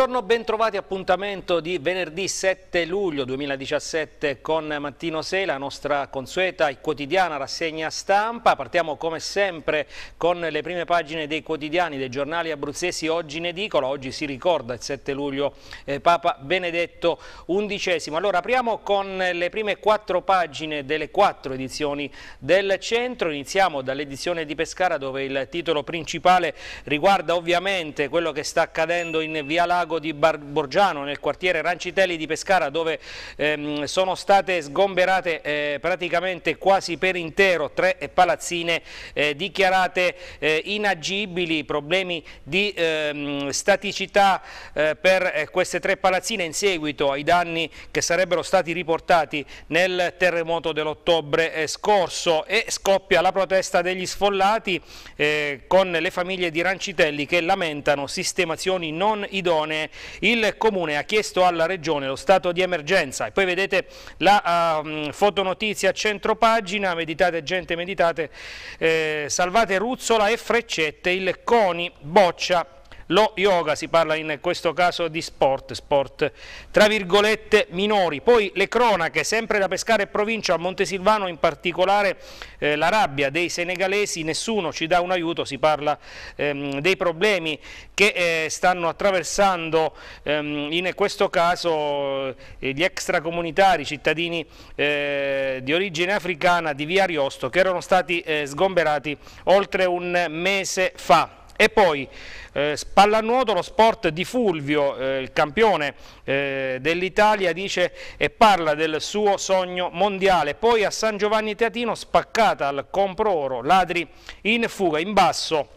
Buongiorno, bentrovati appuntamento di venerdì 7 luglio 2017 con Mattino 6, la nostra consueta e quotidiana rassegna stampa. Partiamo come sempre con le prime pagine dei quotidiani, dei giornali abruzzesi oggi in edicola. Oggi si ricorda il 7 luglio eh, Papa Benedetto XI. Allora apriamo con le prime quattro pagine delle quattro edizioni del centro. Iniziamo dall'edizione di Pescara dove il titolo principale riguarda ovviamente quello che sta accadendo in Via Lago lago di Bar Borgiano, nel quartiere Rancitelli di Pescara, dove ehm, sono state sgomberate eh, praticamente quasi per intero tre palazzine eh, dichiarate eh, inagibili, problemi di ehm, staticità eh, per eh, queste tre palazzine in seguito ai danni che sarebbero stati riportati nel terremoto dell'ottobre eh, scorso e scoppia la protesta degli sfollati con le famiglie di Rancitelli che lamentano sistemazioni non idonee Comune. Il Comune ha chiesto alla Regione lo stato di emergenza e poi vedete la uh, ehm, fotonotizia a centro pagina, meditate gente, meditate, eh, salvate Ruzzola e Freccette, il CONI boccia lo yoga, si parla in questo caso di sport, sport tra virgolette minori. Poi le cronache, sempre da pescare provincia, a Montesilvano in particolare eh, la rabbia dei senegalesi, nessuno ci dà un aiuto, si parla ehm, dei problemi che eh, stanno attraversando ehm, in questo caso eh, gli extracomunitari, i cittadini eh, di origine africana di Via Ariosto che erano stati eh, sgomberati oltre un mese fa. E poi eh, Spallanuoto, lo sport di Fulvio, eh, il campione eh, dell'Italia, dice e parla del suo sogno mondiale. Poi a San Giovanni Teatino spaccata al compro oro, ladri in fuga, in basso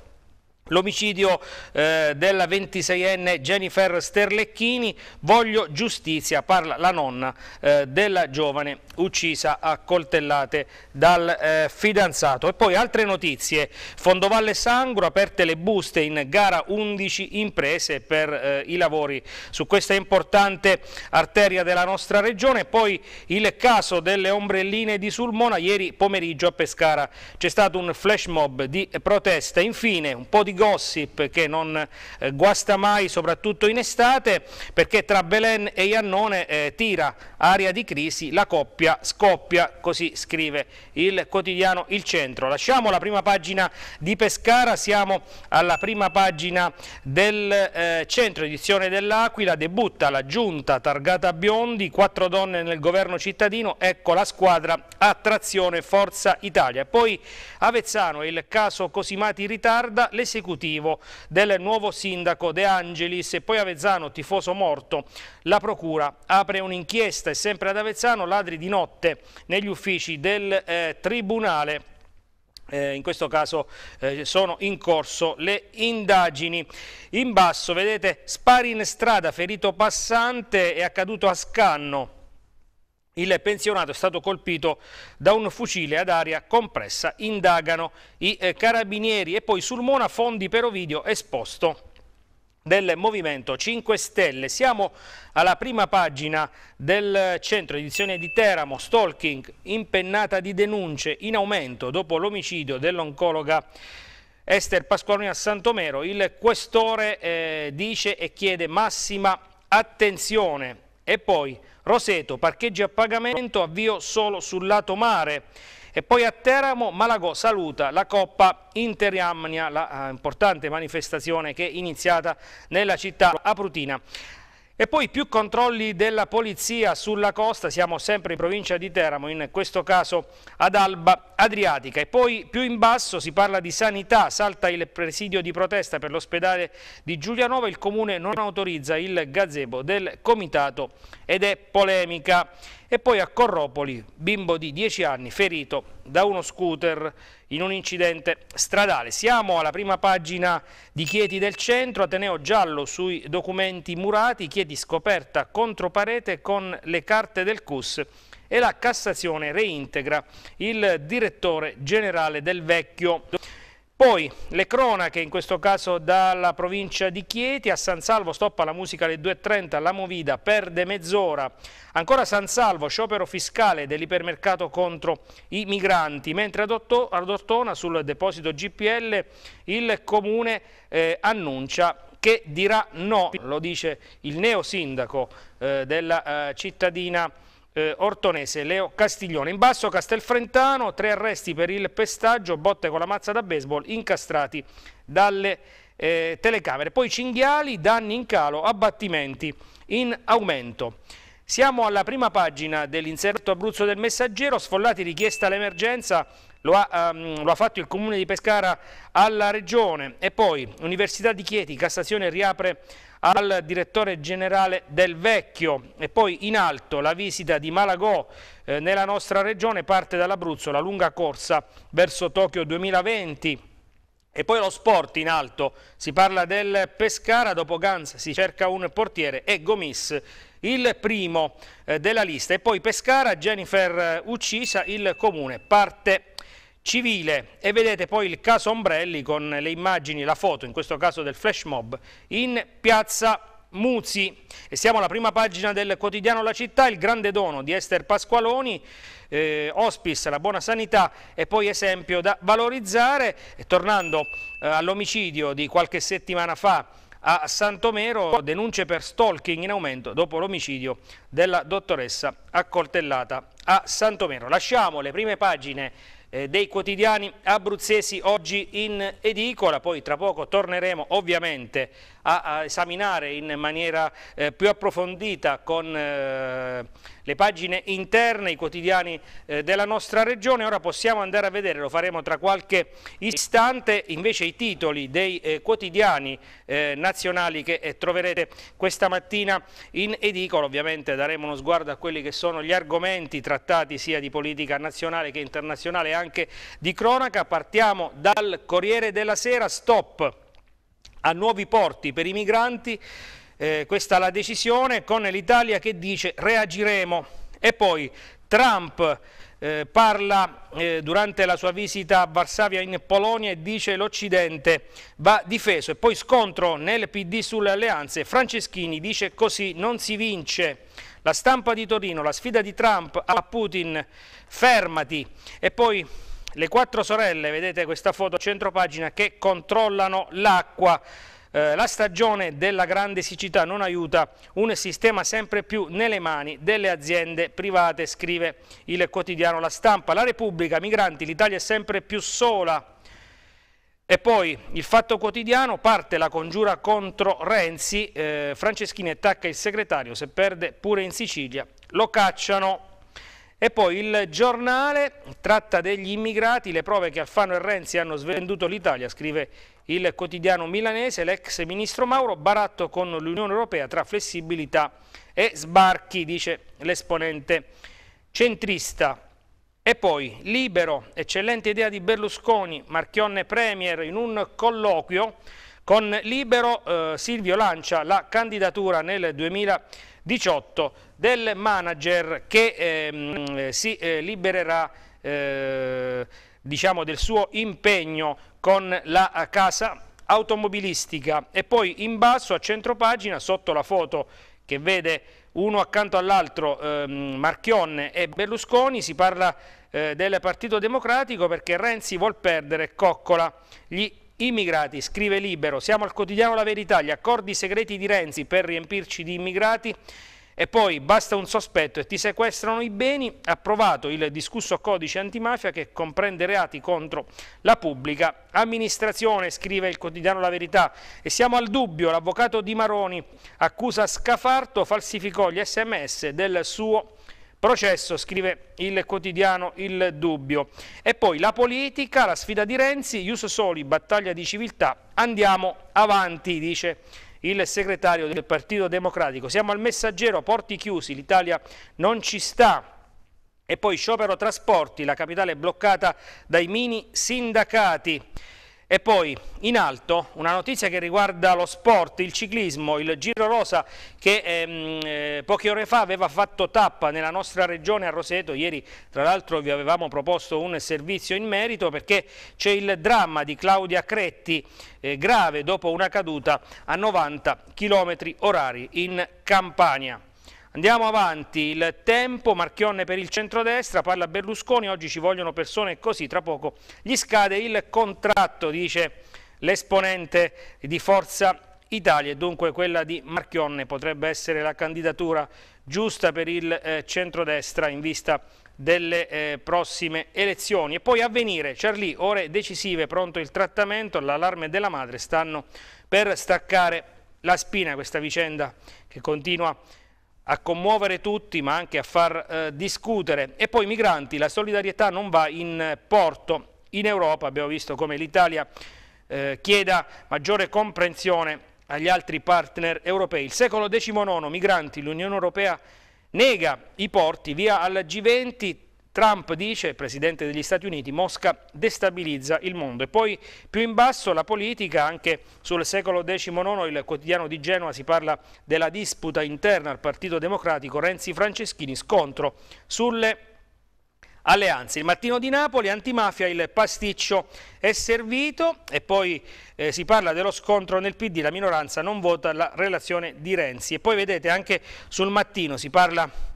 l'omicidio eh, della 26enne Jennifer Sterlecchini, voglio giustizia, parla la nonna eh, della giovane uccisa a coltellate dal eh, fidanzato. E poi altre notizie, Fondovalle Sangro aperte le buste in gara 11 imprese per eh, i lavori su questa importante arteria della nostra regione, poi il caso delle ombrelline di Sulmona, ieri pomeriggio a Pescara c'è stato un flash mob di protesta, infine un po' di gossip che non eh, guasta mai, soprattutto in estate, perché tra Belen e Iannone eh, tira aria di crisi, la coppia scoppia, così scrive il quotidiano Il Centro. Lasciamo la prima pagina di Pescara, siamo alla prima pagina del eh, Centro, edizione dell'Aquila, debutta la giunta targata Biondi, quattro donne nel governo cittadino, ecco la squadra attrazione Forza Italia. Poi Avezzano, il caso Cosimati ritarda, l'esecuzione esecutivo del nuovo sindaco De Angelis e poi Avezzano, tifoso morto. La procura apre un'inchiesta e sempre ad Avezzano ladri di notte negli uffici del eh, Tribunale eh, in questo caso eh, sono in corso le indagini. In basso vedete spari in strada, ferito passante, è accaduto a Scanno il pensionato è stato colpito da un fucile ad aria compressa, indagano i eh, carabinieri e poi sul Mona fondi per Ovidio esposto del Movimento 5 Stelle. Siamo alla prima pagina del centro edizione di Teramo, stalking, impennata di denunce in aumento dopo l'omicidio dell'oncologa Ester Pasqualoni a Santomero. Il questore eh, dice e chiede massima attenzione e poi Roseto, parcheggi a pagamento, avvio solo sul lato mare. E poi a Teramo Malagò saluta la Coppa Interiamnia, la eh, importante manifestazione che è iniziata nella città aprutina. E poi più controlli della polizia sulla costa, siamo sempre in provincia di Teramo, in questo caso ad Alba Adriatica. E poi più in basso si parla di sanità, salta il presidio di protesta per l'ospedale di Giulianova, il comune non autorizza il gazebo del comitato ed è polemica. E poi a Corropoli, bimbo di 10 anni ferito da uno scooter in un incidente stradale. Siamo alla prima pagina di Chieti del centro, Ateneo giallo sui documenti murati, Chieti scoperta contro parete con le carte del CUS e la Cassazione reintegra il direttore generale del vecchio poi le cronache, in questo caso dalla provincia di Chieti, a San Salvo stoppa la musica alle 2.30, la Movida perde mezz'ora. Ancora San Salvo, sciopero fiscale dell'ipermercato contro i migranti, mentre ad Ortona sul deposito GPL il comune eh, annuncia che dirà no, lo dice il neo sindaco eh, della eh, cittadina eh, Ortonese, Leo Castiglione. In basso Castelfrentano, tre arresti per il pestaggio, botte con la mazza da baseball, incastrati dalle eh, telecamere. Poi cinghiali, danni in calo, abbattimenti in aumento. Siamo alla prima pagina dell'inserto Abruzzo del Messaggero, sfollati richiesta l'emergenza, lo, um, lo ha, fatto il Comune di Pescara alla Regione e poi Università di Chieti, Cassazione riapre al direttore generale del Vecchio e poi in alto la visita di Malagò eh, nella nostra regione parte dall'Abruzzo la lunga corsa verso Tokyo 2020 e poi lo sport in alto, si parla del Pescara, dopo Gans si cerca un portiere e Gomis il primo eh, della lista e poi Pescara, Jennifer eh, uccisa, il comune parte civile e vedete poi il caso Ombrelli con le immagini, la foto, in questo caso del flash mob, in piazza Muzzi. E siamo alla prima pagina del quotidiano La Città, il grande dono di Ester Pasqualoni, eh, hospice, la buona sanità e poi esempio da valorizzare. E tornando eh, all'omicidio di qualche settimana fa a Santomero, denunce per stalking in aumento dopo l'omicidio della dottoressa accoltellata a Santomero. Lasciamo le prime pagine eh, dei quotidiani abruzzesi oggi in edicola, poi tra poco torneremo ovviamente a, esaminare in maniera eh, più approfondita con eh, le pagine interne, i quotidiani eh, della nostra regione. Ora possiamo andare a vedere, lo faremo tra qualche istante, invece i titoli dei quotidiani nazionali che troverete questa mattina in edicolo. Ovviamente daremo uno sguardo a quelli che sono gli argomenti trattati sia di politica nazionale che internazionale e anche di cronaca. Partiamo dal Corriere della Sera, stop a nuovi porti per i migranti, eh, questa è la decisione, con l'Italia che dice reagiremo. E poi Trump eh, parla eh, durante la sua visita a Varsavia in Polonia e dice l'Occidente va difeso e poi scontro nel PD sulle alleanze. Franceschini dice così non si vince. La stampa di Torino, la sfida di Trump a Putin, fermati. E poi le quattro sorelle, vedete questa foto a centro pagina, che controllano l'acqua. Eh, la stagione della grande siccità non aiuta un sistema sempre più nelle mani delle aziende private, scrive il quotidiano La Stampa. La Repubblica, migranti, l'Italia è sempre più sola. E poi il fatto quotidiano parte la congiura contro Renzi, eh, Franceschini attacca il segretario, se perde pure in Sicilia, lo cacciano e poi il giornale tratta degli immigrati, le prove che Alfano e Renzi hanno svenduto l'Italia, scrive il quotidiano milanese, l'ex ministro Mauro, baratto con l'Unione Europea tra flessibilità e sbarchi, dice l'esponente centrista. E poi Libero, eccellente idea di Berlusconi, Marchionne Premier, in un colloquio con Libero eh, Silvio lancia la candidatura nel 2018 del manager che ehm, eh, si eh, libererà eh, diciamo del suo impegno con la casa automobilistica e poi in basso a centro pagina sotto la foto che vede uno accanto all'altro ehm, Marchionne e Berlusconi, si parla eh, del Partito Democratico perché Renzi vuol perdere Coccola, gli Immigrati, scrive Libero, siamo al quotidiano La Verità, gli accordi segreti di Renzi per riempirci di immigrati e poi basta un sospetto e ti sequestrano i beni, approvato il discusso codice antimafia che comprende reati contro la pubblica amministrazione, scrive il quotidiano La Verità. E siamo al dubbio, l'avvocato Di Maroni accusa Scafarto, falsificò gli sms del suo Processo, scrive il quotidiano Il Dubbio. E poi la politica, la sfida di Renzi, Iuso Soli, battaglia di civiltà, andiamo avanti, dice il segretario del Partito Democratico. Siamo al messaggero, porti chiusi, l'Italia non ci sta. E poi sciopero trasporti, la capitale bloccata dai mini sindacati. E poi in alto una notizia che riguarda lo sport, il ciclismo, il Giro Rosa che ehm, eh, poche ore fa aveva fatto tappa nella nostra regione a Roseto, ieri tra l'altro vi avevamo proposto un servizio in merito perché c'è il dramma di Claudia Cretti eh, grave dopo una caduta a 90 km orari in Campania. Andiamo avanti, il tempo, Marchionne per il centrodestra, parla Berlusconi, oggi ci vogliono persone così, tra poco gli scade il contratto, dice l'esponente di Forza Italia e dunque quella di Marchionne potrebbe essere la candidatura giusta per il eh, centrodestra in vista delle eh, prossime elezioni. E poi avvenire, Charlie, ore decisive, pronto il trattamento, l'allarme della madre, stanno per staccare la spina questa vicenda che continua a a commuovere tutti ma anche a far eh, discutere. E poi migranti, la solidarietà non va in porto. In Europa abbiamo visto come l'Italia eh, chieda maggiore comprensione agli altri partner europei. Il secolo XIX, migranti, l'Unione Europea nega i porti, via al G20, Trump dice, presidente degli Stati Uniti, Mosca destabilizza il mondo. E poi più in basso la politica, anche sul secolo XIX il quotidiano di Genova si parla della disputa interna al Partito Democratico, Renzi-Franceschini, scontro sulle alleanze. Il mattino di Napoli, antimafia, il pasticcio è servito e poi eh, si parla dello scontro nel PD, la minoranza non vota la relazione di Renzi. E poi vedete anche sul mattino si parla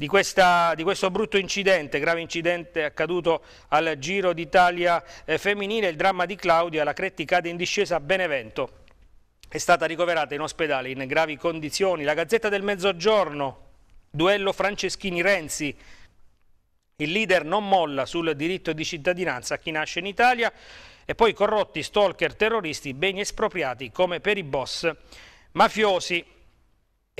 di, questa, di, questo brutto incidente, grave incidente accaduto al Giro d'Italia eh, femminile, il dramma di Claudia, la Cretti cade in discesa a Benevento, è stata ricoverata in ospedale in gravi condizioni. La Gazzetta del Mezzogiorno, duello Franceschini-Renzi, il leader non molla sul diritto di cittadinanza a chi nasce in Italia e poi corrotti, stalker, terroristi, beni espropriati come per i boss mafiosi.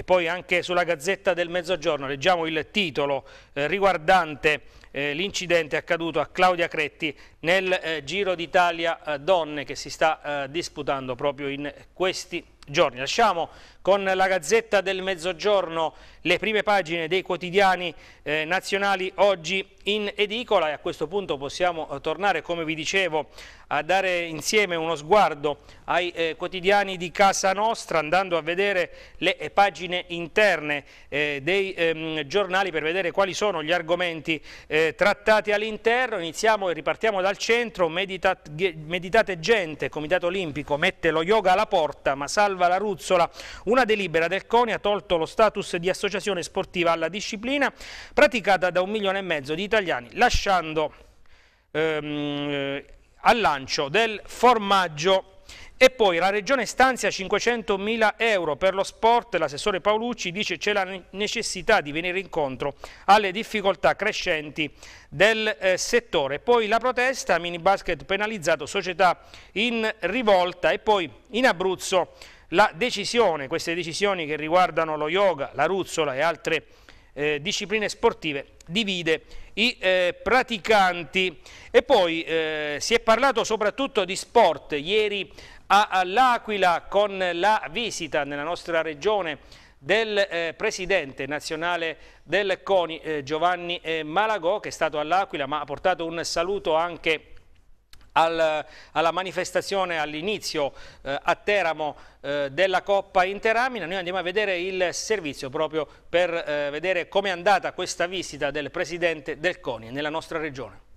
E poi anche sulla Gazzetta del Mezzogiorno leggiamo il titolo eh, riguardante eh, l'incidente accaduto a Claudia Cretti nel eh, Giro d'Italia eh, Donne che si sta eh, disputando proprio in questi giorni. Lasciamo con la Gazzetta del Mezzogiorno, le prime pagine dei quotidiani eh, nazionali oggi in edicola e a questo punto possiamo eh, tornare, come vi dicevo, a dare insieme uno sguardo ai eh, quotidiani di casa nostra andando a vedere le eh, pagine interne eh, dei ehm, giornali per vedere quali sono gli argomenti eh, trattati all'interno. Iniziamo e ripartiamo dal centro, Medita meditate gente, Comitato Olimpico mette lo yoga alla porta ma salva la ruzzola una delibera del CONI ha tolto lo status di associazione sportiva alla disciplina praticata da un milione e mezzo di italiani, lasciando ehm, eh, al lancio del formaggio e poi la Regione stanzia 500 mila euro per lo sport, l'assessore Paolucci dice c'è la necessità di venire incontro alle difficoltà crescenti del eh, settore. Poi la protesta, mini basket penalizzato, società in rivolta e poi in Abruzzo la decisione, queste decisioni che riguardano lo yoga, la ruzzola e altre eh, discipline sportive, divide i eh, praticanti. E poi eh, si è parlato soprattutto di sport, ieri all'Aquila con la visita nella nostra regione del eh, presidente nazionale del CONI eh, Giovanni eh, Malagò che è stato all'Aquila ma ha portato un saluto anche al, alla manifestazione all'inizio eh, a Teramo eh, della Coppa Interamina. Noi andiamo a vedere il servizio proprio per eh, vedere come è andata questa visita del Presidente del CONI nella nostra regione.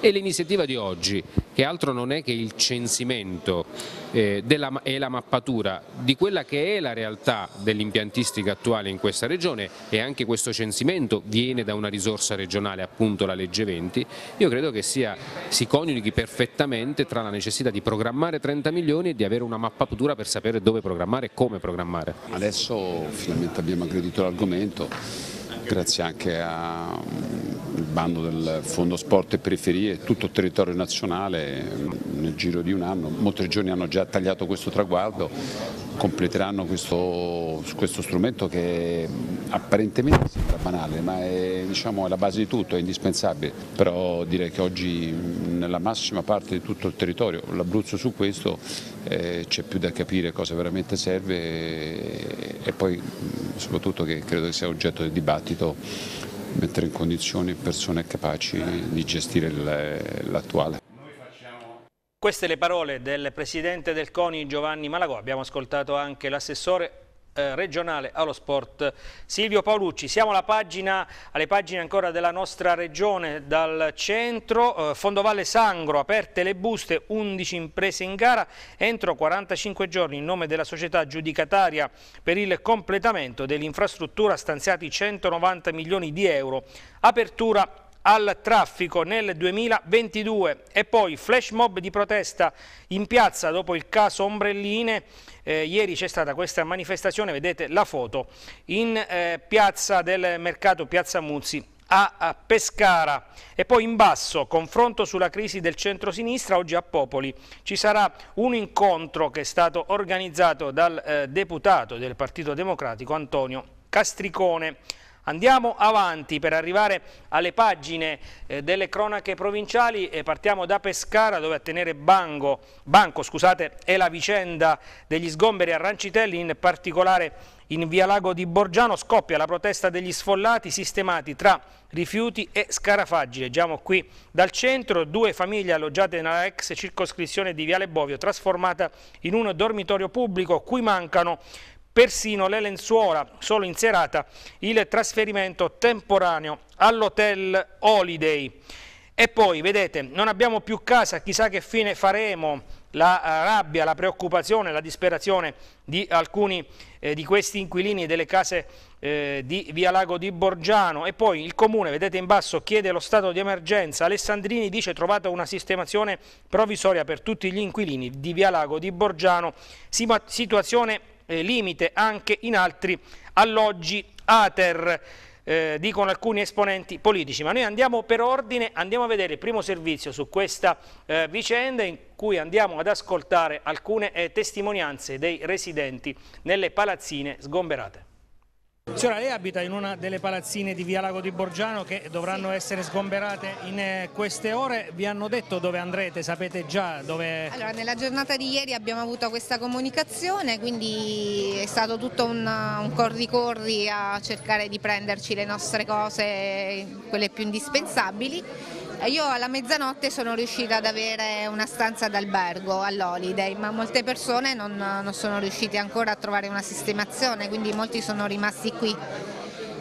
E l'iniziativa di oggi, che altro non è che il censimento eh, della, e la mappatura di quella che è la realtà dell'impiantistica attuale in questa regione e anche questo censimento viene da una risorsa regionale, appunto la legge 20, io credo che sia, si coniughi perfettamente tra la necessità di programmare 30 milioni e di avere una mappatura per sapere dove programmare e come programmare. Adesso finalmente abbiamo aggredito l'argomento grazie anche al mm, bando del Fondo Sport e Periferie, tutto il territorio nazionale, nel giro di un anno, molti regioni hanno già tagliato questo traguardo, completeranno questo, questo strumento che apparentemente sembra banale ma è, diciamo, è la base di tutto, è indispensabile, però direi che oggi nella massima parte di tutto il territorio, l'Abruzzo su questo eh, c'è più da capire cosa veramente serve e, e poi soprattutto che credo che sia oggetto del dibattito mettere in condizione persone capaci di gestire l'attuale. Queste le parole del presidente del CONI Giovanni Malagò, abbiamo ascoltato anche l'assessore eh, regionale allo sport Silvio Paolucci. Siamo alla pagina, alle pagine ancora della nostra regione dal centro, eh, Fondovalle Sangro, aperte le buste, 11 imprese in gara, entro 45 giorni in nome della società giudicataria per il completamento dell'infrastruttura stanziati 190 milioni di euro, apertura al traffico nel 2022 e poi flash mob di protesta in piazza dopo il caso Ombrelline, eh, ieri c'è stata questa manifestazione, vedete la foto, in eh, piazza del mercato Piazza Muzzi a Pescara e poi in basso confronto sulla crisi del centro-sinistra oggi a Popoli ci sarà un incontro che è stato organizzato dal eh, deputato del Partito Democratico Antonio Castricone Andiamo avanti per arrivare alle pagine eh, delle cronache provinciali e partiamo da Pescara dove a tenere bango, banco scusate, è la vicenda degli sgomberi a Rancitelli, in particolare in via Lago di Borgiano scoppia la protesta degli sfollati sistemati tra rifiuti e scarafaggi. Leggiamo qui dal centro due famiglie alloggiate nella ex circoscrizione di Viale Bovio trasformata in un dormitorio pubblico cui mancano persino le lenzuola, solo in serata il trasferimento temporaneo all'hotel Holiday. E poi, vedete, non abbiamo più casa, chissà che fine faremo, la eh, rabbia, la preoccupazione, la disperazione di alcuni eh, di questi inquilini delle case eh, di Via Lago di Borgiano. E poi il comune, vedete in basso, chiede lo stato di emergenza. Alessandrini dice trovata una sistemazione provvisoria per tutti gli inquilini di Via Lago di Borgiano. Situazione eh, limite anche in altri alloggi ATER. Eh, dicono alcuni esponenti politici, ma noi andiamo per ordine, andiamo a vedere il primo servizio su questa eh, vicenda in cui andiamo ad ascoltare alcune eh, testimonianze dei residenti nelle palazzine sgomberate. Signora, cioè, lei abita in una delle palazzine di Via Lago di Borgiano che dovranno sì. essere sgomberate in eh, queste ore. Vi hanno detto dove andrete? Sapete già dove... Allora, nella giornata di ieri abbiamo avuto questa comunicazione, quindi è stato tutto un corri-corri a cercare di prenderci le nostre cose, quelle più indispensabili io alla mezzanotte sono riuscita ad avere una stanza d'albergo all'Holiday, ma molte persone non, non sono riuscite ancora a trovare una sistemazione, quindi molti sono rimasti qui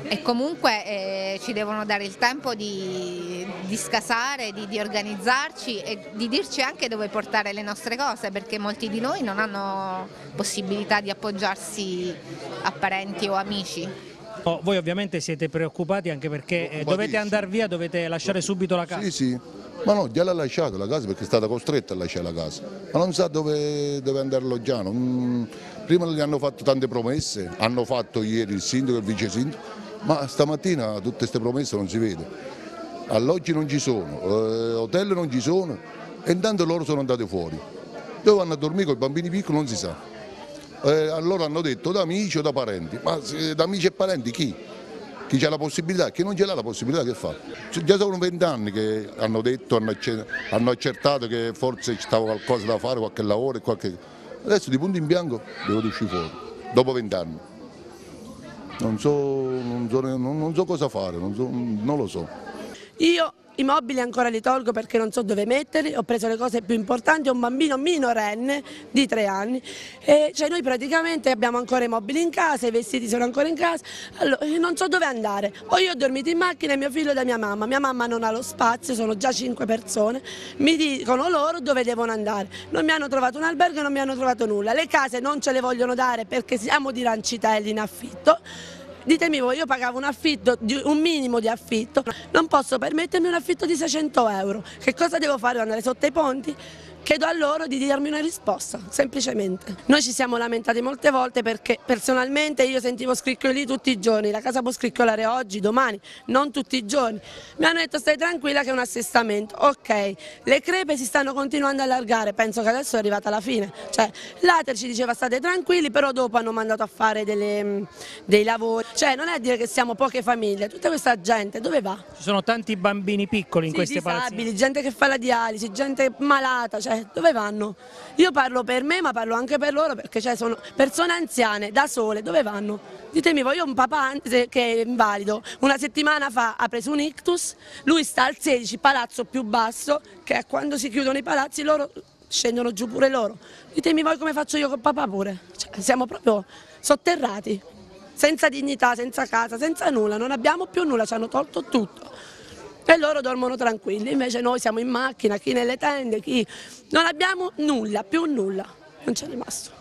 e comunque eh, ci devono dare il tempo di, di scasare, di, di, organizzarci e di dirci anche dove portare le nostre cose perché molti di noi non hanno possibilità di appoggiarsi a parenti o amici. Oh, voi ovviamente siete preoccupati anche perché eh, dovete andare via, dovete lasciare subito la casa. Sì, sì, ma no, già l'ha lasciata la casa perché è stata costretta a lasciare la casa, ma non sa dove, dove andare Loggiano. Mm, prima gli hanno fatto tante promesse, hanno fatto ieri il sindaco e il vice sindaco, ma stamattina tutte queste promesse non si vedono. Alloggi non ci sono, eh, hotel non ci sono e intanto loro sono andati fuori. Dove vanno a dormire con i bambini piccoli non si sa eh, allora hanno detto da amici o da parenti, ma se, eh, da amici e parenti chi? Chi ha la possibilità, chi non ce l'ha la possibilità che fa? Cioè, già sono vent'anni che hanno detto, hanno accertato che forse ci stava qualcosa da fare, qualche lavoro, qualche... adesso di punto in bianco devo uscire fuori, dopo vent'anni. Non so, non, so, non so, cosa fare, non, so, non lo so. Io i mobili ancora li tolgo perché non so dove metterli, ho preso le cose più importanti, ho un bambino minorenne di tre anni, e cioè noi praticamente abbiamo ancora i mobili in casa, i vestiti sono ancora in casa, allora, eh, non so dove andare, o io ho dormito in macchina e mio figlio da mia mamma, mia mamma non ha lo spazio, sono già cinque persone, mi dicono loro dove devono andare, non mi hanno trovato un albergo non mi hanno trovato nulla, le case non ce le vogliono dare perché siamo di Rancitelli in affitto, Ditemi voi, io pagavo un affitto, un minimo di affitto, non posso permettermi un affitto di 600 euro. Che cosa devo fare? Andare sotto i ponti? chiedo a loro di darmi una risposta, semplicemente. Noi ci siamo lamentati molte volte perché personalmente io sentivo scricchioli tutti i giorni, la casa può scricchiolare oggi, domani, non tutti i giorni. Mi hanno detto stai tranquilla che è un assestamento, ok, le crepe si stanno continuando a allargare, penso che adesso è arrivata la fine. Cioè, L'Ater ci diceva state tranquilli, però dopo hanno mandato a fare delle, mm, dei lavori. Cioè non è a dire che siamo poche famiglie, tutta questa gente dove va? Ci sono tanti bambini piccoli in sì, queste palazze. gente che fa la dialisi, gente malata, cioè dove vanno? Io parlo per me, ma parlo anche per loro, perché cioè, sono persone anziane, da sole, dove vanno? Ditemi voi, ho un papà che è invalido, una settimana fa ha preso un ictus, lui sta al 16, palazzo più basso, che quando si chiudono i palazzi loro scendono giù pure loro. Ditemi voi come faccio io con papà pure, cioè, siamo proprio sotterrati, senza dignità, senza casa, senza nulla, non abbiamo più nulla, ci hanno tolto tutto e loro dormono tranquilli, invece noi siamo in macchina, chi nelle tende, chi... Non abbiamo nulla, più nulla, non c'è rimasto.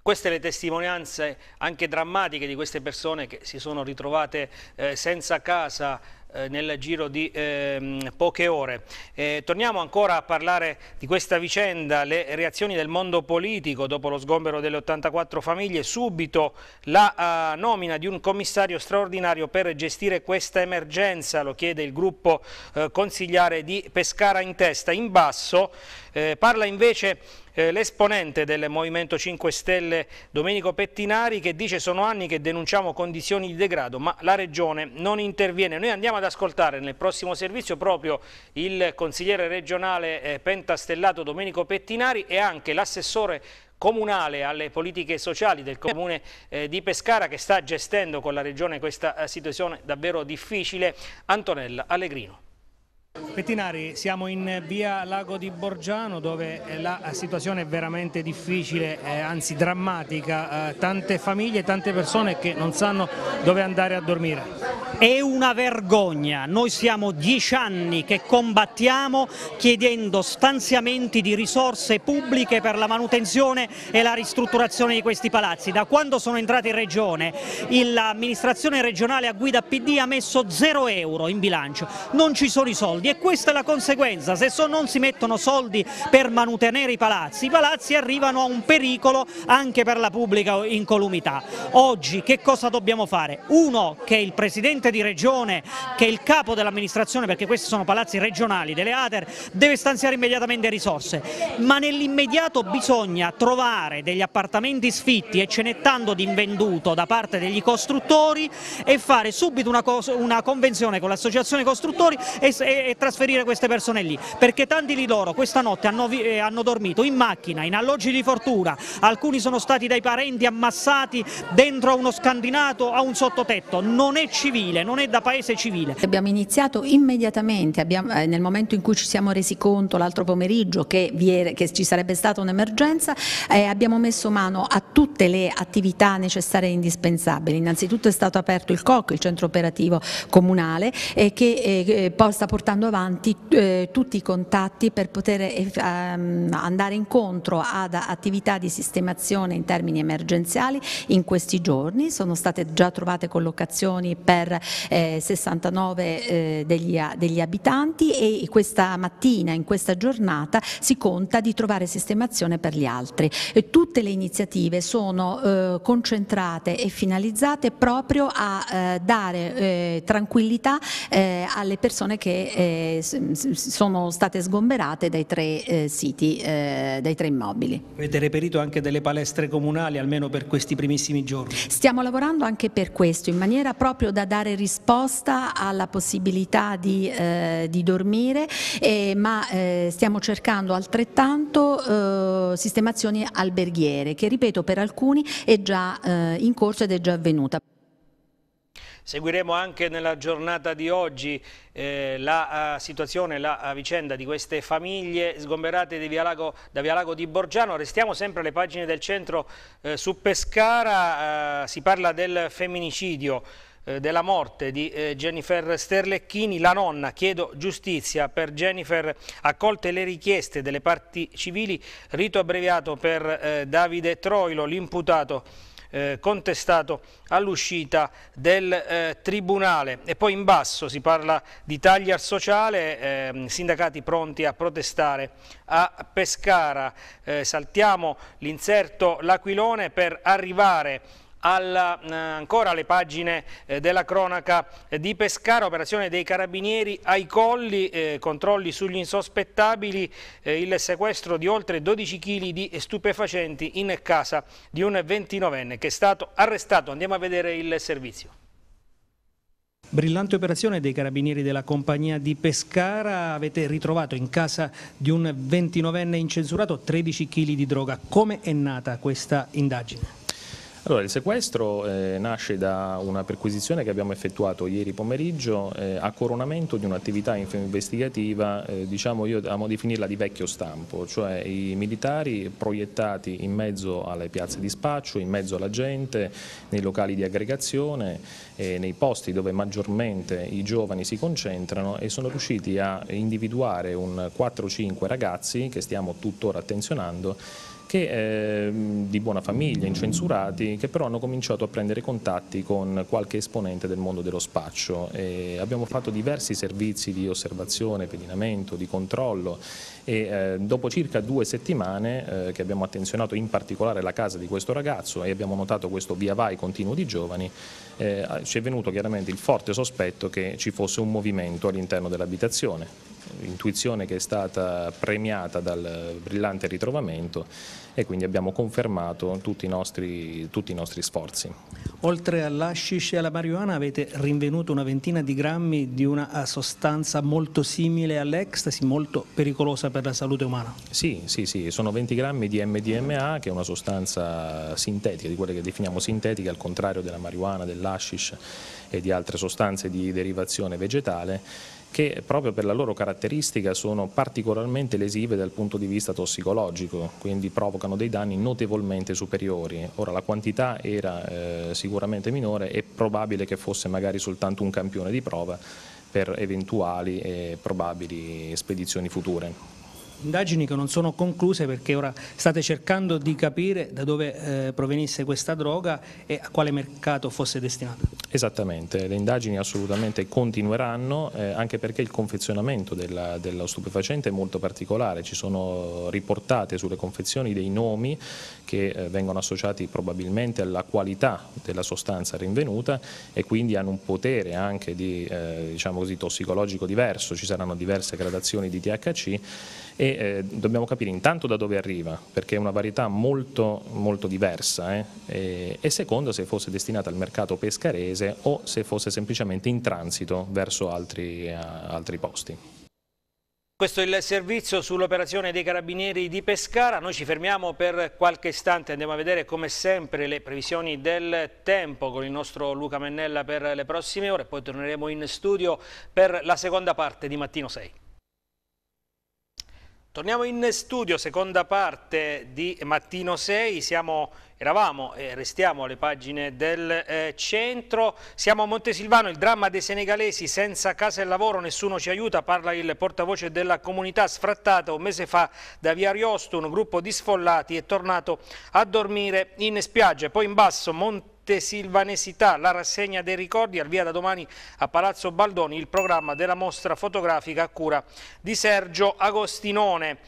Queste le testimonianze anche drammatiche di queste persone che si sono ritrovate eh, senza casa, eh, nel giro di eh, poche ore. Eh, torniamo ancora a parlare di questa vicenda, le reazioni del mondo politico dopo lo sgombero delle 84 famiglie, subito la eh, nomina di un commissario straordinario per gestire questa emergenza, lo chiede il gruppo eh, consigliare di Pescara in testa. In basso eh, parla invece l'esponente del Movimento 5 Stelle Domenico Pettinari che dice sono anni che denunciamo condizioni di degrado ma la Regione non interviene. Noi andiamo ad ascoltare nel prossimo servizio proprio il consigliere regionale eh, pentastellato Domenico Pettinari e anche l'assessore comunale alle politiche sociali del comune eh, di Pescara che sta gestendo con la regione questa eh, situazione davvero difficile, Antonella Allegrino. Pettinari, siamo in via Lago di Borgiano dove la situazione è veramente difficile, eh, anzi drammatica, eh, tante famiglie, tante persone che non sanno dove andare a dormire. È una vergogna, noi siamo dieci anni che combattiamo chiedendo stanziamenti di risorse pubbliche per la manutenzione e la ristrutturazione di questi palazzi. Da quando sono entrati in regione l'amministrazione regionale a guida PD ha messo zero euro in bilancio, non ci sono i soldi soldi e questa è la conseguenza, se so non si mettono soldi per manutenere i palazzi, i palazzi arrivano a un pericolo anche per la pubblica incolumità. Oggi che cosa dobbiamo fare? Uno, che il Presidente di Regione, che è il capo dell'amministrazione, perché questi sono palazzi regionali delle ATER, deve stanziare immediatamente risorse, ma nell'immediato bisogna trovare degli appartamenti sfitti e ce n'è tanto di invenduto da parte degli costruttori e fare subito una, una convenzione con l'associazione costruttori e, e, e trasferire queste persone lì, perché tanti di loro questa notte hanno, eh, hanno dormito in macchina, in alloggi di fortuna, alcuni sono stati dai parenti ammassati dentro a uno scandinato, a un sottotetto, non è civile, non è da paese civile. Abbiamo iniziato immediatamente, abbiamo, eh, nel momento in cui ci siamo resi conto l'altro pomeriggio che, era, che, ci sarebbe stata un'emergenza, eh, abbiamo messo mano a tutte le attività necessarie e indispensabili, innanzitutto è stato aperto il COC, il centro operativo comunale, eh, che eh, sta portando portando avanti eh, tutti i contatti per poter eh, ehm, andare incontro ad attività di sistemazione in termini emergenziali in questi giorni. Sono state già trovate collocazioni per eh, 69 eh, degli, degli, abitanti e questa mattina, in questa giornata, si conta di trovare sistemazione per gli altri. E tutte le iniziative sono eh, concentrate e finalizzate proprio a eh, dare tranquillità alle persone che eh, sono state sgomberate dai tre eh, siti, eh, dai tre immobili. Avete reperito anche delle palestre comunali, almeno per questi primissimi giorni? Stiamo lavorando anche per questo, in maniera proprio da dare risposta alla possibilità di, eh, di dormire, ma eh, stiamo cercando altrettanto eh, sistemazioni alberghiere, che ripeto per alcuni è già in corso ed è già avvenuta. Seguiremo anche nella giornata di oggi eh, la uh, situazione, la uh, vicenda di queste famiglie sgomberate via Lago, da Via Lago di Borgiano. Restiamo sempre alle pagine del centro eh, su Pescara, eh, si parla del femminicidio della morte di Jennifer Sterlecchini, la nonna, chiedo giustizia per Jennifer, accolte le richieste delle parti civili, rito abbreviato per Davide Troilo, l'imputato eh, contestato all'uscita del eh, Tribunale. E poi in basso si parla di tagli al sociale, eh, sindacati pronti a protestare a Pescara. Eh, saltiamo l'inserto L'Aquilone per arrivare alla, eh, ancora alle pagine eh, della cronaca di Pescara, operazione dei carabinieri ai colli, eh, controlli sugli insospettabili, il sequestro di oltre 12 kg di stupefacenti in casa di un 29enne che è stato arrestato. Andiamo a vedere il servizio. Brillante operazione dei carabinieri della compagnia di Pescara, avete ritrovato in casa di un 29enne incensurato 13 kg di droga. Come è nata questa indagine? Allora, il sequestro eh, nasce da una perquisizione che abbiamo effettuato ieri pomeriggio eh, a coronamento di un'attività investigativa, eh, diciamo io amo definirla di vecchio stampo, cioè i militari proiettati in mezzo alle piazze di spaccio, in mezzo alla gente, nei locali di aggregazione, eh, nei posti dove maggiormente i giovani si concentrano e sono riusciti a individuare un 4-5 ragazzi che stiamo tuttora attenzionando che, eh, di buona famiglia, incensurati, che però hanno cominciato a prendere contatti con qualche esponente del mondo dello spaccio. E abbiamo fatto diversi servizi di osservazione, pedinamento, di controllo e eh, dopo circa due settimane eh, che abbiamo attenzionato in particolare la casa di questo ragazzo e abbiamo notato questo via vai continuo di giovani, eh, ci è venuto chiaramente il forte sospetto che ci fosse un movimento all'interno dell'abitazione, intuizione che è stata premiata dal brillante ritrovamento e quindi abbiamo confermato tutti i nostri, tutti i nostri sforzi. Oltre all'ashish e alla marijuana avete rinvenuto una ventina di grammi di una eh, sostanza molto simile all'ecstasy, molto pericolosa per la salute umana. Sì, sì, sì, sono 20 grammi di MDMA che è una sostanza sintetica, di quelle che definiamo sintetiche, al contrario della marijuana, dell'ashish e di altre sostanze di derivazione vegetale che proprio per la loro caratteristica sono particolarmente lesive dal punto di vista tossicologico, quindi provocano dei danni notevolmente superiori. Ora la quantità era eh, sicuramente minore è probabile che fosse magari soltanto un campione di prova per eventuali e probabili spedizioni future indagini che non sono concluse perché ora state cercando di capire da dove eh, provenisse questa droga e a quale mercato fosse destinata. Esattamente, le indagini assolutamente continueranno eh, anche perché il confezionamento della, dello stupefacente è molto particolare, ci sono riportate sulle confezioni dei nomi che eh, vengono associati probabilmente alla qualità della sostanza rinvenuta e quindi hanno un potere anche di, eh, diciamo così, tossicologico diverso, ci saranno diverse gradazioni di THC e eh, dobbiamo capire intanto da dove arriva, perché è una varietà molto, molto diversa eh? e, e, secondo se fosse destinata al mercato pescarese o se fosse semplicemente in transito verso altri, eh, altri posti. Questo è il servizio sull'operazione dei carabinieri di Pescara, noi ci fermiamo per qualche istante, andiamo a vedere come sempre le previsioni del tempo con il nostro Luca Mennella per le prossime ore, poi torneremo in studio per la seconda parte di Mattino 6. Torniamo in studio, seconda parte di Mattino 6, siamo, eravamo e restiamo alle pagine del eh, centro, siamo a Montesilvano, il dramma dei senegalesi senza casa e lavoro, nessuno ci aiuta, parla il portavoce della comunità sfrattata un mese fa da Via Ariosto, un gruppo di sfollati è tornato a dormire in spiaggia, poi in basso Montesilvano Sette Silvanesità, la rassegna dei ricordi al via da domani a Palazzo Baldoni, il programma della mostra fotografica a cura di Sergio Agostinone.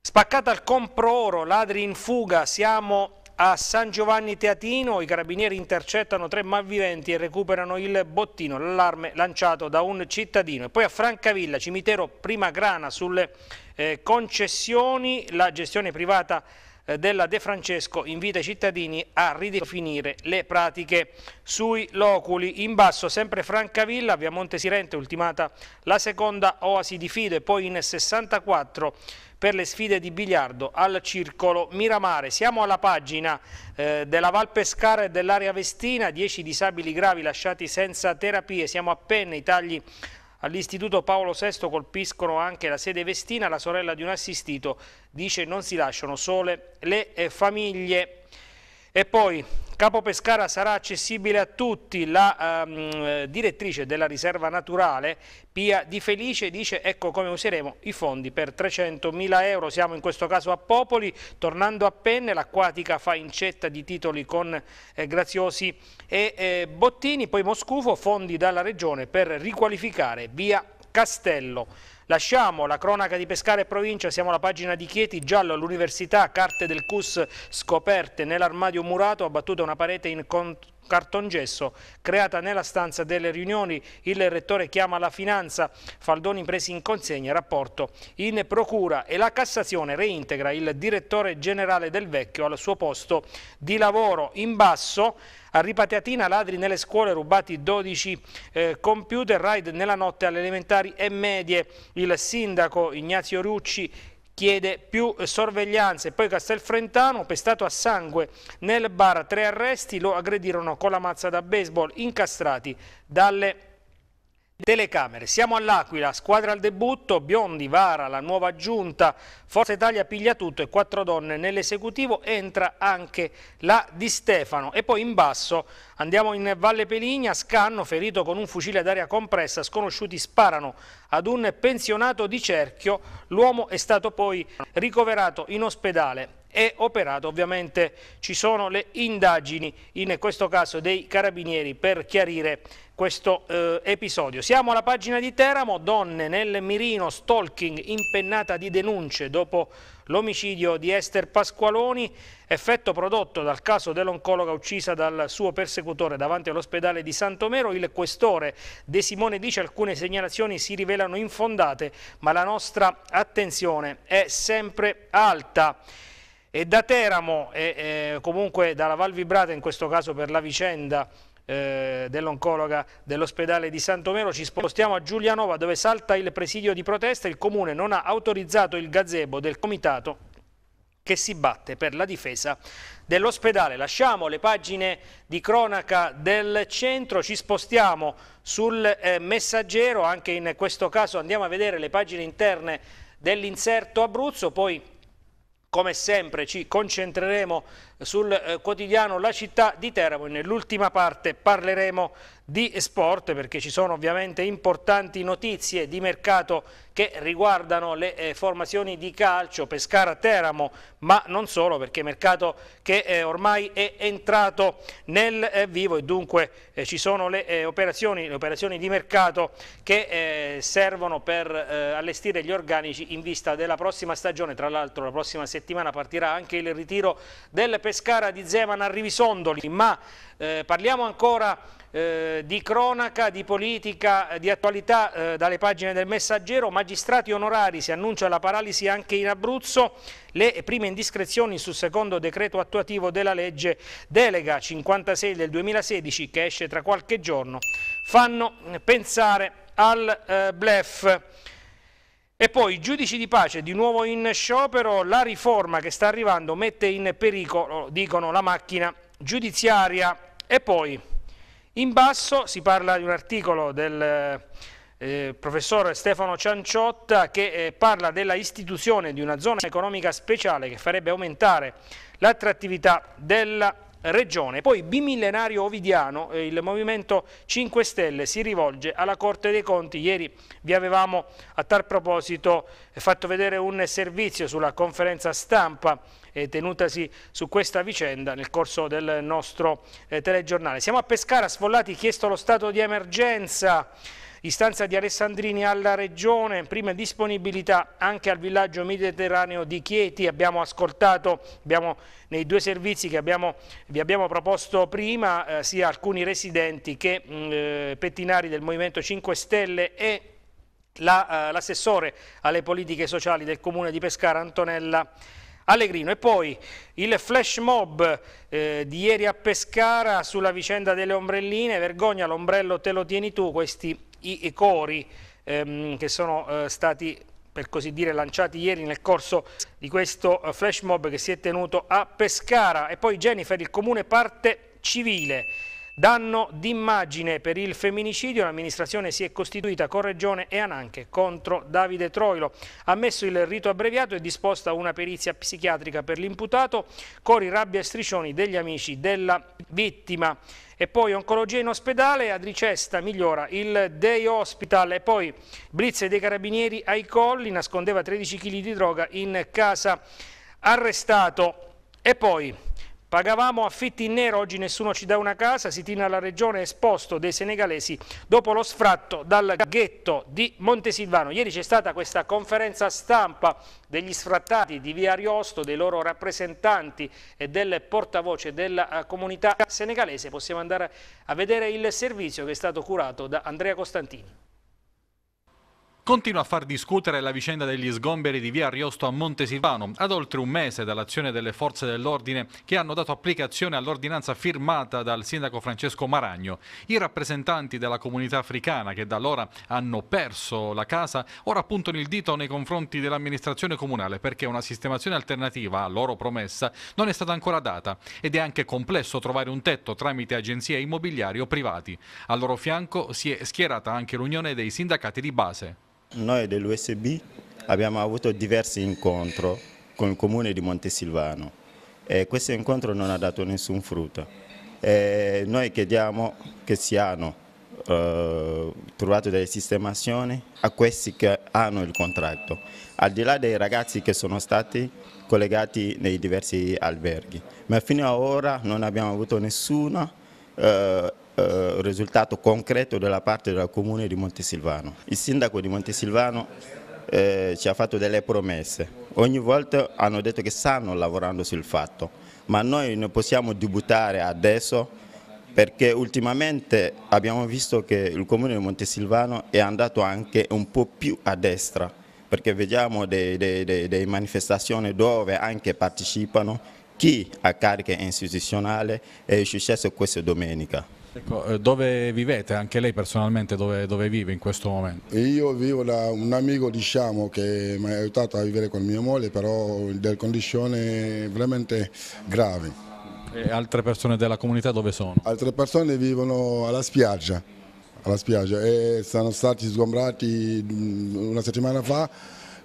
Spaccata al compro oro, ladri in fuga, siamo a San Giovanni Teatino, i carabinieri intercettano tre malviventi e recuperano il bottino, l'allarme lanciato da un cittadino. E poi a Francavilla, cimitero Prima Grana, sulle eh, concessioni, la gestione privata eh, della De Francesco invita i cittadini a ridefinire le pratiche sui loculi. In basso sempre Francavilla, via Monte Sirente, ultimata la seconda oasi di Fido e poi in 64 per le sfide di biliardo al circolo Miramare. Siamo alla pagina eh, della Val Pescara e dell'area Vestina, 10 disabili gravi lasciati senza terapie, siamo appena i tagli All'istituto Paolo VI colpiscono anche la sede Vestina, la sorella di un assistito dice non si lasciano sole le eh, famiglie. E poi Capo Pescara sarà accessibile a tutti, la ehm, direttrice della riserva naturale Pia Di Felice dice ecco come useremo i fondi per 300 mila euro, siamo in questo caso a Popoli, tornando a Penne l'acquatica fa incetta di titoli con eh, Graziosi e eh, Bottini, poi Moscufo, fondi dalla regione per riqualificare via Castello. Lasciamo la cronaca di Pescara e provincia, siamo alla pagina di Chieti, giallo all'università, carte del CUS scoperte nell'armadio murato, abbattuta una parete in contatto cartongesso creata nella stanza delle riunioni. Il rettore chiama la finanza, Faldoni presi in consegna, rapporto in procura e la Cassazione reintegra il direttore generale del Vecchio al suo posto di lavoro. In basso a Ripatiatina ladri nelle scuole rubati 12 eh, computer, raid nella notte alle elementari e medie. Il sindaco Ignazio Rucci chiede più eh, sorveglianze. Poi Castelfrentano, pestato a sangue nel bar, tre arresti, lo aggredirono con la mazza da baseball, incastrati dalle Telecamere, siamo all'Aquila, squadra al debutto, Biondi, Vara, la nuova giunta, Forza Italia piglia tutto e quattro donne nell'esecutivo, entra anche la Di Stefano e poi in basso andiamo in Valle Peligna, Scanno ferito con un fucile ad aria compressa, sconosciuti sparano ad un pensionato di cerchio, l'uomo è stato poi ricoverato in ospedale è operato. Ovviamente ci sono le indagini, in questo caso dei carabinieri, per chiarire questo eh, episodio. Siamo alla pagina di Teramo, donne nel mirino, stalking, impennata di denunce dopo l'omicidio di Esther Pasqualoni, effetto prodotto dal caso dell'oncologa uccisa dal suo persecutore davanti all'ospedale di Santomero, il questore De Simone dice alcune segnalazioni si rivelano infondate, ma la nostra attenzione è sempre alta e da Teramo e eh, comunque dalla Val Vibrata, in questo caso per la vicenda eh, dell'oncologa dell'ospedale di Santomero, ci spostiamo a Giulianova dove salta il presidio di protesta, il comune non ha autorizzato il gazebo del comitato che si batte per la difesa dell'ospedale. Lasciamo le pagine di cronaca del centro, ci spostiamo sul eh, messaggero, anche in questo caso andiamo a vedere le pagine interne dell'inserto Abruzzo, poi come sempre ci concentreremo sul eh, quotidiano La Città di Teramo e nell'ultima parte parleremo di sport perché ci sono ovviamente importanti notizie di mercato che riguardano le eh, formazioni di calcio Pescara-Teramo ma non solo perché mercato che eh, ormai è entrato nel eh, vivo e dunque eh, ci sono le eh, operazioni, le, operazioni, di mercato che eh, servono per allestire gli organici in vista della prossima stagione tra l'altro la prossima settimana partirà anche il ritiro del Pescara di Zeman a Rivisondoli ma parliamo ancora eh, di cronaca, di politica, eh, di attualità eh, dalle pagine del messaggero, magistrati onorari si annuncia la paralisi anche in Abruzzo, le prime indiscrezioni sul secondo decreto attuativo della legge delega 56 del 2016 che esce tra qualche giorno, fanno pensare al eh, blef. E poi i giudici di pace di nuovo in sciopero, la riforma che sta arrivando mette in pericolo, dicono, la macchina giudiziaria. E poi in basso si parla di un articolo del eh, professor Stefano Cianciotta che eh, parla della istituzione di una zona economica speciale che farebbe aumentare l'attrattività della regione. Poi bimillenario ovidiano, eh, il Movimento 5 Stelle si rivolge alla Corte dei Conti. Ieri vi avevamo a tal proposito fatto vedere un servizio sulla conferenza stampa eh, tenutasi su questa vicenda nel corso del nostro eh, telegiornale. Siamo a Pescara, sfollati, chiesto lo stato di emergenza. Istanza di Alessandrini alla Regione, prima disponibilità anche al villaggio mediterraneo di Chieti. Abbiamo ascoltato abbiamo, nei due servizi che abbiamo, vi abbiamo proposto prima eh, sia alcuni residenti che mh, eh, pettinari del Movimento 5 Stelle e eh, l'assessore la, alle politiche sociali del comune di Pescara Antonella Allegrino. E poi il flash mob eh, di ieri a Pescara sulla vicenda delle ombrelline, vergogna l'ombrello te lo tieni tu, questi i, i cori ehm, che sono eh, stati per così dire lanciati ieri nel corso di questo eh, flash mob che si è tenuto a Pescara e poi Jennifer il comune parte civile Danno d'immagine per il femminicidio, l'amministrazione si è costituita con Regione e Ananche contro Davide Troilo. Ha messo il rito abbreviato e disposta una perizia psichiatrica per l'imputato, cori, rabbia e striscioni degli amici della vittima. E poi oncologia in ospedale, Adricesta migliora il day hospital e poi blitz dei carabinieri ai colli, nascondeva 13 kg di droga in casa arrestato. E poi Pagavamo affitti in nero, oggi nessuno ci dà una casa, si tira alla regione esposto dei senegalesi dopo lo sfratto dal ghetto di Montesilvano. Ieri c'è stata questa conferenza stampa degli sfrattati di Via Ariosto, dei loro rappresentanti e del portavoce della eh, comunità senegalese. Possiamo andare a vedere il servizio che è stato curato da Andrea Costantini. Continua a far discutere la vicenda degli sgomberi di via Ariosto a Montesilvano, ad oltre un mese dall'azione delle forze dell'ordine che hanno dato applicazione all'ordinanza firmata dal sindaco Francesco Maragno. I rappresentanti della comunità africana che da allora hanno perso la casa ora puntano il dito nei confronti dell'amministrazione comunale perché una sistemazione alternativa a loro promessa non è stata ancora data ed è anche complesso trovare un tetto tramite agenzie immobiliari o privati. Al loro fianco si è schierata anche l'Unione dei Sindacati di Base. Noi dell'USB abbiamo avuto diversi incontri con il comune di Montesilvano e questo incontro non ha dato nessun frutto. E noi chiediamo che siano eh, trovate delle sistemazioni a questi che hanno il contratto, al di là dei ragazzi che sono stati collegati nei diversi alberghi, ma fino ad ora non abbiamo avuto nessuna eh, eh, risultato concreto dalla parte del comune di Montesilvano. Il sindaco di Montesilvano eh, ci ha fatto delle promesse, ogni volta hanno detto che stanno lavorando sul fatto, ma noi ne possiamo debuttare adesso perché ultimamente abbiamo visto che il comune di Montesilvano è andato anche un po' più a destra, perché vediamo delle manifestazioni dove anche partecipano chi ha cariche istituzionali e è successo questa domenica. Ecco, eh, dove vivete? Anche lei personalmente dove, dove, vive in questo momento? Io vivo da un amico diciamo, che mi ha aiutato a vivere con mia moglie, però in delle condizioni veramente gravi. E altre persone della comunità dove sono? Altre persone vivono alla spiaggia, alla spiaggia e sono stati sgombrati mm, una settimana fa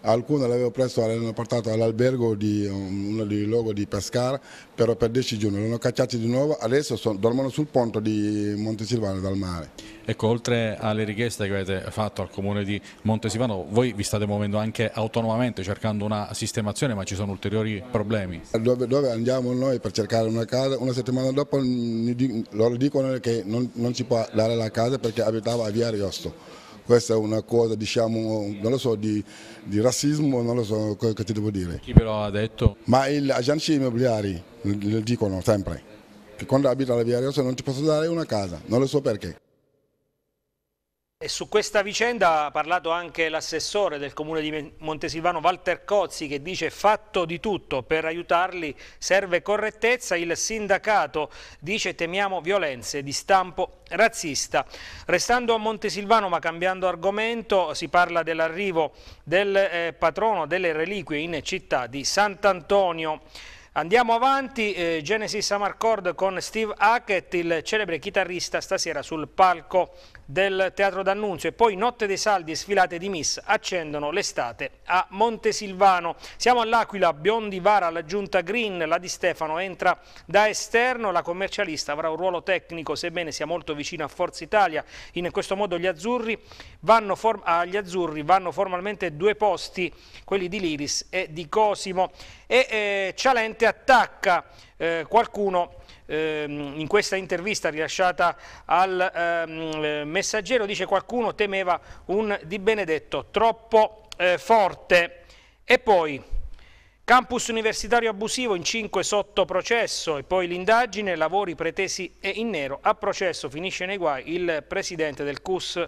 alcune le avevo preso, le hanno portate all'albergo di um, uno dei luoghi di Pescara però per 10 giorni, le hanno cacciate di nuovo, adesso sono, dormono sul ponte di Montesilvano dal mare. Ecco, oltre alle richieste che avete fatto al comune di Montesilvano, voi vi state muovendo anche autonomamente cercando una sistemazione ma ci sono ulteriori problemi? Dove, dove andiamo noi per cercare una casa? Una settimana dopo loro dicono che non, non si può dare la casa perché abitava a Via Ariosto questa è una cosa diciamo, non lo so, di, di, razzismo, non lo so che ti devo dire. Chi ve lo ha detto? Ma gli agenti immobiliari lo dicono sempre, che quando abita la via Rossa non ti posso dare una casa, non lo so perché. E su questa vicenda ha parlato anche l'assessore del comune di Montesilvano Walter Cozzi che dice fatto di tutto per aiutarli serve correttezza, il sindacato dice temiamo violenze di stampo razzista. Restando a Montesilvano ma cambiando argomento si parla dell'arrivo del eh, patrono delle reliquie in città di Sant'Antonio. Andiamo avanti, eh, Genesis Amarcord con Steve Hackett, il celebre chitarrista stasera sul palco del Teatro d'Annunzio e poi Notte dei Saldi e sfilate di Miss accendono l'estate a Montesilvano. Siamo all'Aquila, Biondi Vara, la giunta Green, la Di Stefano entra da esterno, la commercialista avrà un ruolo tecnico sebbene sia molto vicino a Forza Italia, in questo modo agli azzurri vanno, form ah, azzurri vanno formalmente due posti, quelli di Liris e di Cosimo e eh, Cialente attacca eh, qualcuno Ehm, in questa intervista rilasciata al ehm, eh, messaggero dice qualcuno temeva un Di Benedetto troppo eh, forte. E poi campus universitario abusivo in 5 sotto processo e poi l'indagine, lavori pretesi e in nero, a processo finisce nei guai il presidente del CUS,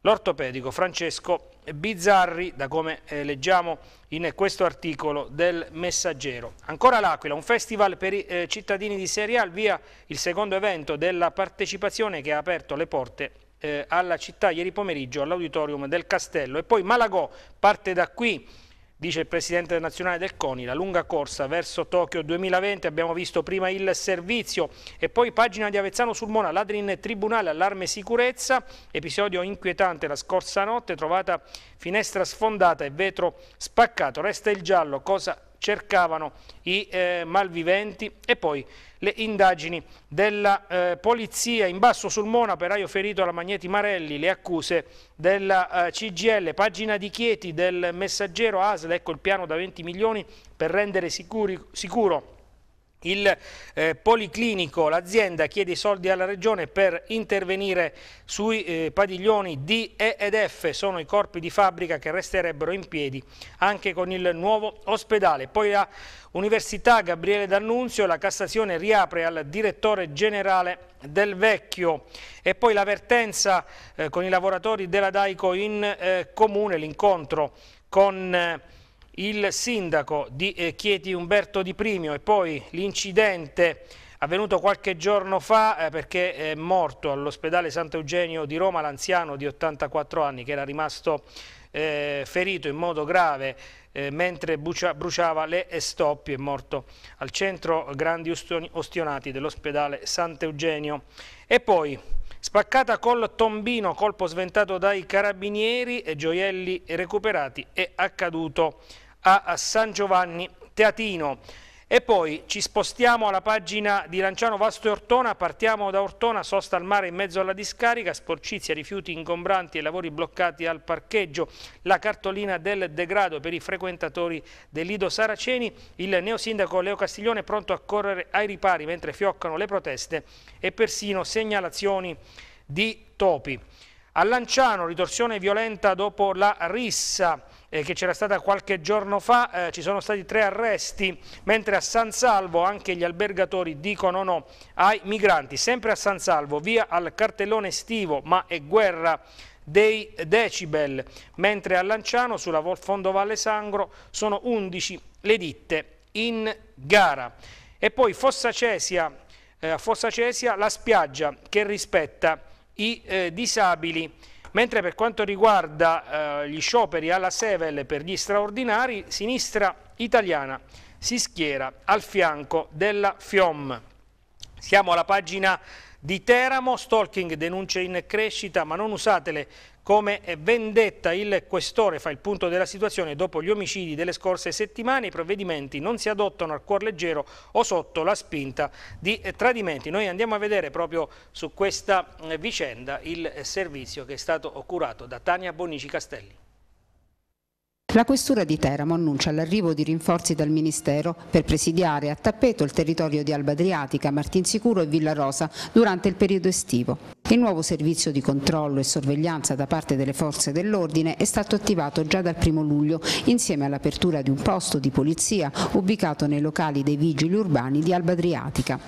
l'ortopedico Francesco bizzarri, da come eh, leggiamo in questo articolo del Messaggero. Ancora l'Aquila, un festival per i eh, cittadini di Serie A, via il secondo evento della partecipazione che ha aperto le porte eh, alla città ieri pomeriggio all'auditorium del Castello. E poi Malagò parte da qui Dice il presidente nazionale del CONI, la lunga corsa verso Tokyo 2020, abbiamo visto prima il servizio e poi pagina di Avezzano sul Mona, Ladrin tribunale, allarme sicurezza, episodio inquietante la scorsa notte, trovata finestra sfondata e vetro spaccato, resta il giallo, cosa cercavano i eh, malviventi e poi le indagini della eh, polizia. In basso sul Mona, operaio ferito alla Magneti Marelli, le accuse della eh, CGL, pagina di Chieti del messaggero ASL, ecco il piano da 20 milioni per rendere sicuri, sicuro il eh, Policlinico, l'azienda chiede i soldi alla Regione per intervenire sui eh, padiglioni D E ed F, sono i corpi di fabbrica che resterebbero in piedi anche con il nuovo ospedale. Poi la Università Gabriele D'Annunzio, la Cassazione riapre al direttore generale del Vecchio e poi l'avvertenza eh, con i lavoratori della Daico in eh, comune, l'incontro con eh, il sindaco di eh, Chieti Umberto Di Primio e poi l'incidente avvenuto qualche giorno fa eh, perché è morto all'ospedale Sant'Eugenio di Roma l'anziano di 84 anni che era rimasto eh, ferito in modo grave eh, mentre brucia, bruciava le estoppie, è morto al centro grandi ostionati dell'ospedale Sant'Eugenio. E poi Spaccata col tombino, colpo sventato dai carabinieri e gioielli recuperati è accaduto a San Giovanni Teatino. E poi ci spostiamo alla pagina di Lanciano Vasto e Ortona, partiamo da Ortona, sosta al mare in mezzo alla discarica, sporcizia, rifiuti ingombranti e lavori bloccati al parcheggio, la cartolina del degrado per i frequentatori del Lido Saraceni, il neosindaco Leo Castiglione pronto a correre ai ripari mentre fioccano le proteste e persino segnalazioni di topi. A Lanciano ritorsione violenta dopo la rissa, eh, che c'era stata qualche giorno fa, eh, ci sono stati tre arresti, mentre a San Salvo anche gli albergatori dicono no ai migranti. Sempre a San Salvo, via al cartellone estivo, ma è guerra dei decibel, mentre a Lanciano sulla Fondo Valle Sangro sono 11 le ditte in gara. E poi Fossa Cesia, eh, Fossa Cesia la spiaggia che rispetta i eh, disabili mentre per quanto riguarda eh, gli scioperi alla Sevel per gli straordinari, sinistra italiana si schiera al fianco della FIOM. Siamo alla pagina di Teramo, stalking denunce in crescita ma non usatele come vendetta il questore fa il punto della situazione dopo gli omicidi delle scorse settimane, i provvedimenti non si adottano al cuor leggero o sotto la spinta di eh, tradimenti. Noi andiamo a vedere proprio su questa eh, vicenda il eh, servizio che è stato curato da Tania Bonici Castelli. La Questura di Teramo annuncia l'arrivo di rinforzi dal Ministero per presidiare a tappeto il territorio di Alba Adriatica, Martinsicuro e Villa Rosa durante il periodo estivo. Il nuovo servizio di controllo e sorveglianza da parte delle forze dell'ordine è stato attivato già dal 1 luglio insieme all'apertura di un posto di polizia ubicato nei locali dei vigili urbani di Alba Adriatica.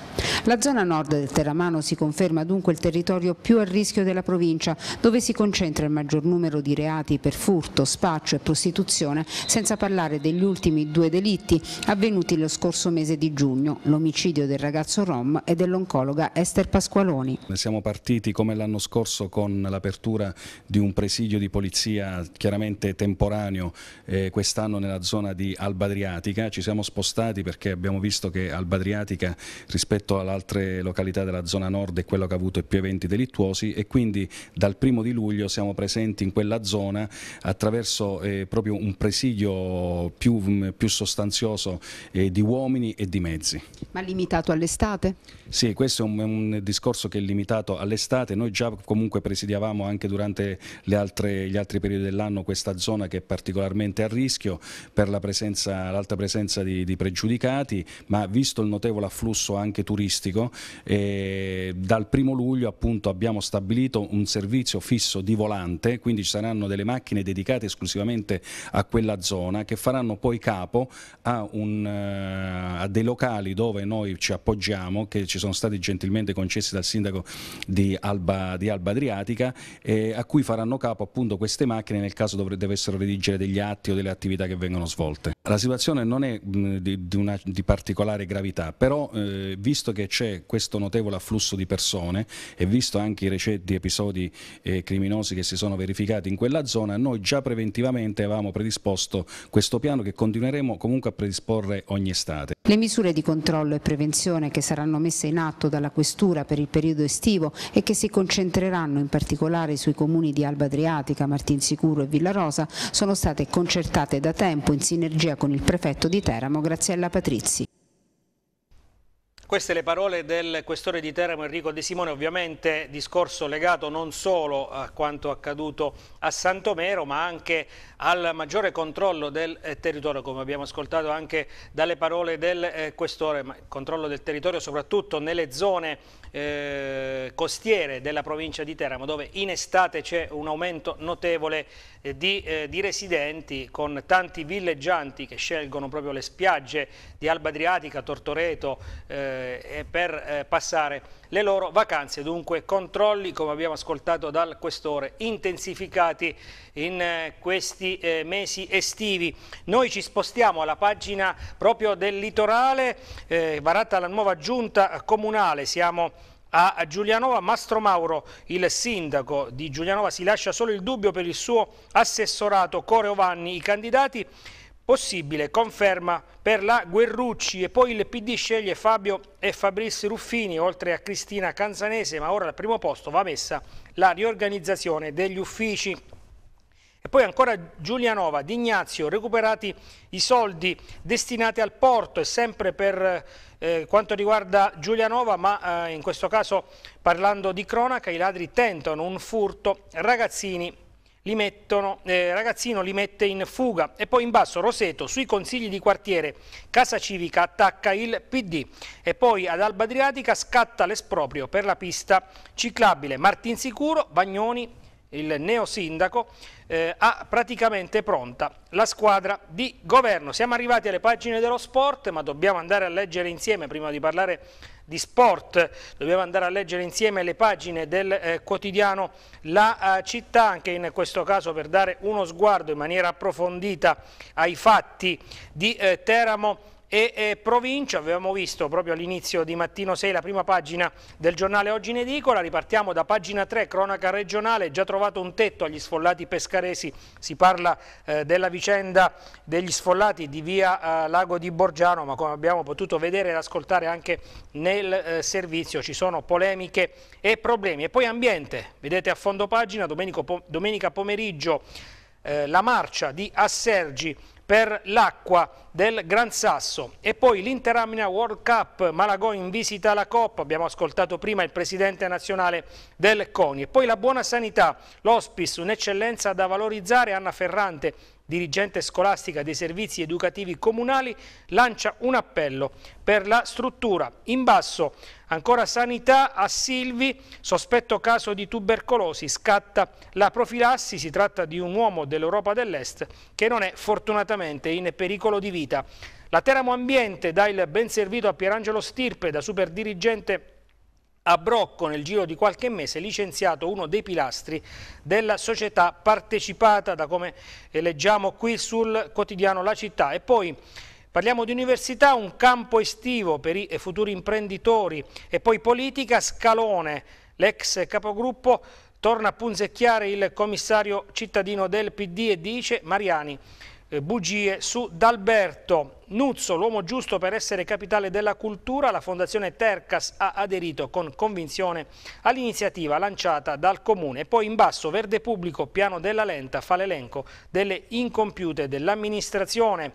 La zona nord del Teramano si conferma dunque il territorio più a rischio della provincia dove si concentra il maggior numero di reati per furto, spaccio e prostituzione corruzione, senza parlare degli ultimi due delitti avvenuti lo scorso mese di giugno, l'omicidio del ragazzo Rom e dell'oncologa Esther Pasqualoni. Siamo partiti come l'anno scorso con l'apertura di un presidio di polizia chiaramente temporaneo eh, quest'anno nella zona di Alba Adriatica, ci siamo spostati perché abbiamo visto che Alba Adriatica rispetto alle altre località della zona nord è quello che ha avuto più eventi delittuosi e quindi dal primo di luglio siamo presenti in quella zona attraverso eh, proprio un un presidio più, mm, più sostanzioso eh, di uomini e di mezzi. Ma limitato all'estate? Sì, questo è un, un, discorso che è limitato all'estate, noi già comunque presidiavamo anche durante altre, gli altri periodi dell'anno questa zona che è particolarmente a rischio per l'alta presenza, presenza di, di, pregiudicati, ma visto il notevole afflusso anche turistico, eh, dal primo luglio appunto abbiamo stabilito un servizio fisso di volante, quindi ci saranno delle macchine dedicate esclusivamente a quella zona che faranno poi capo a, un, eh, a dei locali dove noi ci appoggiamo, che ci sono stati gentilmente concessi dal sindaco di Alba, di Alba Adriatica, eh, a cui faranno capo appunto queste macchine nel caso dovessero redigere degli atti o delle attività che vengono svolte. La situazione non è di, di, una, di, particolare gravità, però eh, visto che c'è questo notevole afflusso di persone e visto anche i recenti episodi eh, criminosi che si sono verificati in quella zona, noi già preventivamente avevamo predisposto questo piano che continueremo comunque a predisporre ogni estate. Le misure di controllo e prevenzione che saranno messe in atto dalla Questura per il periodo estivo e che si concentreranno in particolare sui comuni di Alba Adriatica, Martinsicuro e Villarosa sono state concertate da tempo in sinergia con il prefetto di Teramo Graziella Patrizzi. Queste le parole del questore di Teramo Enrico De Simone, ovviamente discorso legato non solo a quanto accaduto a Santomero ma anche al maggiore controllo del eh, territorio come abbiamo ascoltato anche dalle parole del eh, questore, controllo del territorio soprattutto nelle zone eh, costiere della provincia di Teramo dove in estate c'è un aumento notevole eh, di, eh, di residenti con tanti villeggianti che scelgono proprio le spiagge di Alba Adriatica, Tortoreto, eh, eh, eh, per eh, passare le loro vacanze. Dunque controlli, come abbiamo ascoltato dal questore, intensificati in eh, questi eh, mesi estivi. Noi ci spostiamo alla pagina proprio del litorale, eh, varata la nuova giunta comunale. Siamo a Giulianova. Mastro Mauro, il sindaco di Giulianova, si lascia solo il dubbio per il suo assessorato Coreo Vanni. I candidati possibile conferma per la Guerrucci e poi il PD sceglie Fabio e Fabrice Ruffini oltre a Cristina Canzanese ma ora al primo posto va messa la riorganizzazione degli uffici e poi ancora Giulianova, Di Ignazio, recuperati i soldi destinati al porto e sempre per eh, quanto riguarda Giulianova, ma eh, in questo caso parlando di cronaca, i ladri tentano un furto, ragazzini li mettono, eh, Ragazzino li mette in fuga e poi in basso Roseto sui consigli di quartiere, Casa Civica attacca il PD e poi ad Alba Adriatica scatta l'esproprio per la pista ciclabile, Martin Sicuro, Bagnoni il neo sindaco, eh, ha praticamente pronta la squadra di governo. Siamo arrivati alle pagine dello sport, ma dobbiamo andare a leggere insieme prima di parlare di sport. Dobbiamo andare a leggere insieme le pagine del eh, quotidiano La eh, Città, anche in questo caso per dare uno sguardo in maniera approfondita ai fatti di eh, Teramo e, e provincia, avevamo visto proprio all'inizio di mattino 6 la prima pagina del giornale Oggi in Edicola, ripartiamo da pagina 3, cronaca regionale, già trovato un tetto agli sfollati pescaresi, si parla eh, della vicenda degli sfollati di via eh, Lago di Borgiano, ma come abbiamo potuto vedere ed ascoltare anche nel eh, servizio ci sono polemiche e problemi. E poi ambiente, vedete a fondo pagina, po domenica pomeriggio eh, la marcia di Assergi per l'acqua del Gran Sasso. E poi l'Interamina World Cup, Malagò in visita alla Coppa, abbiamo ascoltato prima il presidente nazionale del CONI. E poi la buona sanità, l'Hospice, un'eccellenza da valorizzare, Anna Ferrante, dirigente scolastica dei servizi educativi comunali, lancia un appello per la struttura. In basso, ancora sanità a Silvi, sospetto caso di tubercolosi, scatta la profilassi, si tratta di un uomo dell'Europa dell'Est che non è fortunatamente in pericolo di vita. La Teramo Ambiente dà il ben servito a Pierangelo Stirpe da super dirigente a Brocco nel giro di qualche mese licenziato uno dei pilastri della società partecipata da come eh, leggiamo qui sul quotidiano La Città e poi Parliamo di università, un campo estivo per i eh, futuri imprenditori e poi politica, Scalone, l'ex capogruppo, torna a punzecchiare il commissario cittadino del PD e dice Mariani eh, bugie su D'Alberto. Nuzzo, l'uomo giusto per essere capitale della cultura, la Fondazione Tercas ha aderito con convinzione all'iniziativa lanciata dal Comune. poi in basso, Verde Pubblico, piano della lenta, fa l'elenco delle incompiute dell'amministrazione.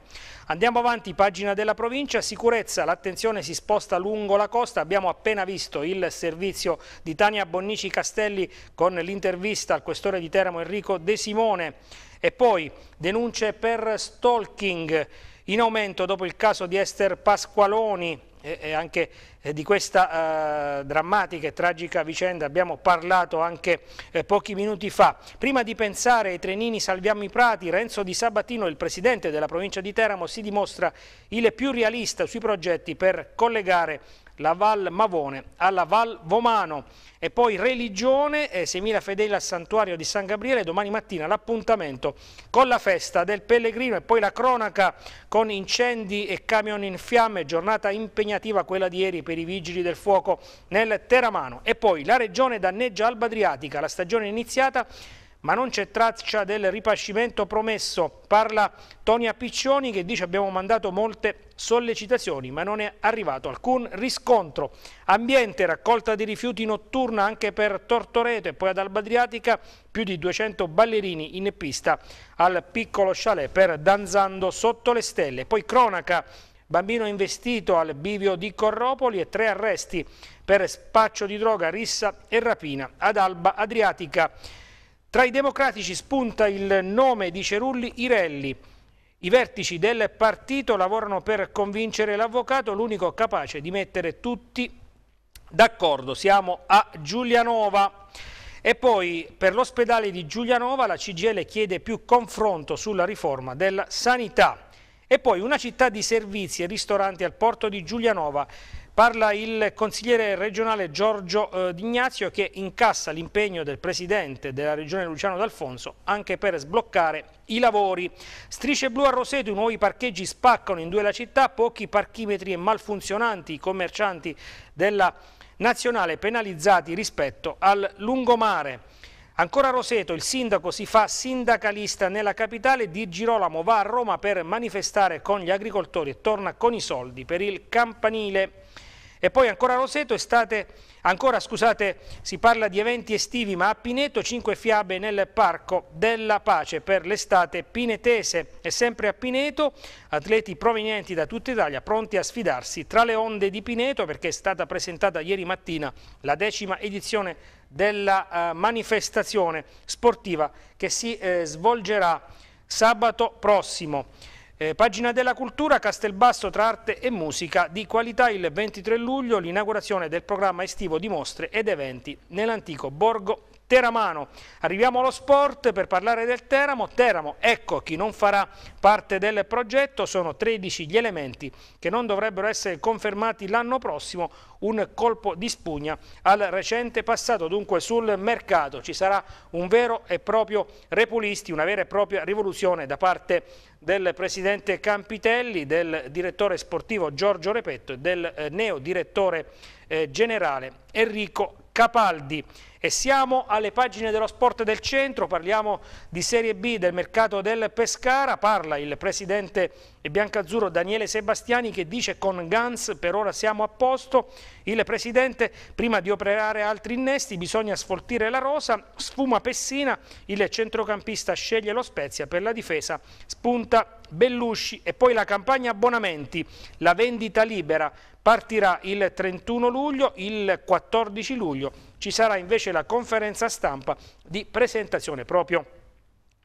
Andiamo avanti, pagina della provincia, sicurezza, l'attenzione si sposta lungo la costa, abbiamo appena visto il servizio di Tania Bonnici Castelli con l'intervista al questore di Teramo Enrico De Simone. E poi denunce per stalking in aumento dopo il caso di Esther Pasqualoni e, anche eh, di questa eh, drammatica e tragica vicenda abbiamo parlato anche eh, pochi minuti fa. Prima di pensare ai trenini Salviamo i Prati, Renzo Di Sabatino, il presidente della provincia di Teramo, si dimostra il più realista sui progetti per collegare la Val Mavone alla Val Vomano e poi religione, eh, 6.000 fedeli al santuario di San Gabriele, domani mattina l'appuntamento con la festa del pellegrino e poi la cronaca con incendi e camion in fiamme, giornata impegnativa quella di ieri per i vigili del fuoco nel Teramano e poi la regione danneggia Alba Adriatica, la stagione è iniziata ma non c'è traccia del ripascimento promesso, parla Tonia Piccioni che dice abbiamo mandato molte sollecitazioni, ma non è arrivato alcun riscontro. Ambiente, raccolta di rifiuti notturna anche per Tortoreto e poi ad Alba Adriatica, più di 200 ballerini in pista al piccolo chalet per Danzando sotto le stelle. Poi cronaca bambino investito al bivio di Corropoli e tre arresti per spaccio di droga, rissa e rapina ad Alba Adriatica. Tra i democratici spunta il nome di Cerulli Irelli, i vertici del partito lavorano per convincere l'avvocato, l'unico capace di mettere tutti d'accordo. Siamo a Giulianova. E poi per l'ospedale di Giulianova la CGL chiede più confronto sulla riforma della sanità. E poi una città di servizi e ristoranti al porto di Giulianova Parla il consigliere regionale Giorgio eh, D'Ignazio che incassa l'impegno del presidente della regione Luciano D'Alfonso anche per sbloccare i lavori. Strisce blu a Roseto, i nuovi parcheggi spaccano in due la città, pochi parchimetri e malfunzionanti i commercianti della nazionale penalizzati rispetto al lungomare. Ancora Roseto, il sindaco si fa sindacalista nella capitale, Di Girolamo va a Roma per manifestare con gli agricoltori e torna con i soldi per il campanile. E poi ancora Roseto, estate, ancora scusate, si parla di eventi estivi, ma a Pineto 5 fiabe nel Parco della Pace per l'estate pinetese. E sempre a Pineto, atleti provenienti da tutta Italia pronti a sfidarsi tra le onde di Pineto perché è stata presentata ieri mattina la decima edizione della eh, manifestazione sportiva che si eh, svolgerà sabato prossimo. Eh, pagina della cultura, Castelbasso tra arte e musica, di qualità il 23 luglio l'inaugurazione del programma estivo di mostre ed eventi nell'antico borgo Teramano. Arriviamo allo sport per parlare del Teramo. Teramo, ecco chi non farà parte del progetto, sono 13 gli elementi che non dovrebbero essere confermati l'anno prossimo, un colpo di spugna al recente passato, dunque sul mercato ci sarà un vero e proprio repulisti, una vera e propria rivoluzione da parte del presidente Campitelli, del direttore sportivo Giorgio Repetto e del eh, neo direttore eh, generale Enrico Capaldi. E siamo alle pagine dello sport del centro, parliamo di Serie B del mercato del Pescara, parla il presidente biancazzurro Daniele Sebastiani che dice con Gans per ora siamo a posto, il presidente prima di operare altri innesti bisogna sfoltire la rosa, sfuma Pessina, il centrocampista sceglie lo Spezia per la difesa, spunta Bellusci e poi la campagna abbonamenti, la vendita libera partirà il 31 luglio, il 14 luglio ci sarà invece la conferenza stampa di presentazione proprio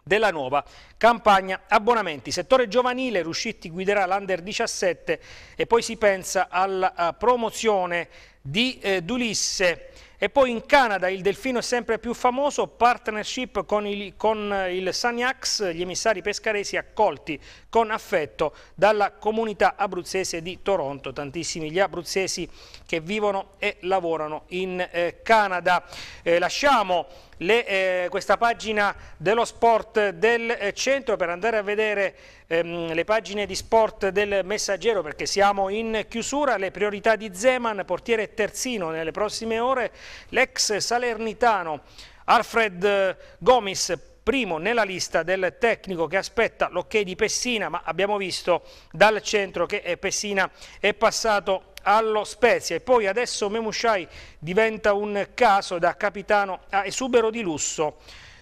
della nuova campagna abbonamenti. Settore giovanile, Ruscitti guiderà l'Under 17 e poi si pensa alla eh, promozione di eh, Dulisse e poi in Canada il delfino è sempre più famoso, partnership con il, con il Saniax, gli emissari pescaresi accolti con affetto dalla comunità abruzzese di Toronto, tantissimi gli abruzzesi che vivono e lavorano in eh, Canada. Eh, lasciamo le, eh, questa pagina dello sport del eh, centro per andare a vedere ehm, le pagine di sport del messaggero perché siamo in chiusura, le priorità di Zeman, portiere terzino nelle prossime ore, l'ex salernitano Alfred eh, Gomis primo nella lista del tecnico che aspetta l'ok di Pessina, ma abbiamo visto dal centro che eh, Pessina è passato allo Spezia e poi adesso Memushai diventa un caso da capitano a esubero di lusso.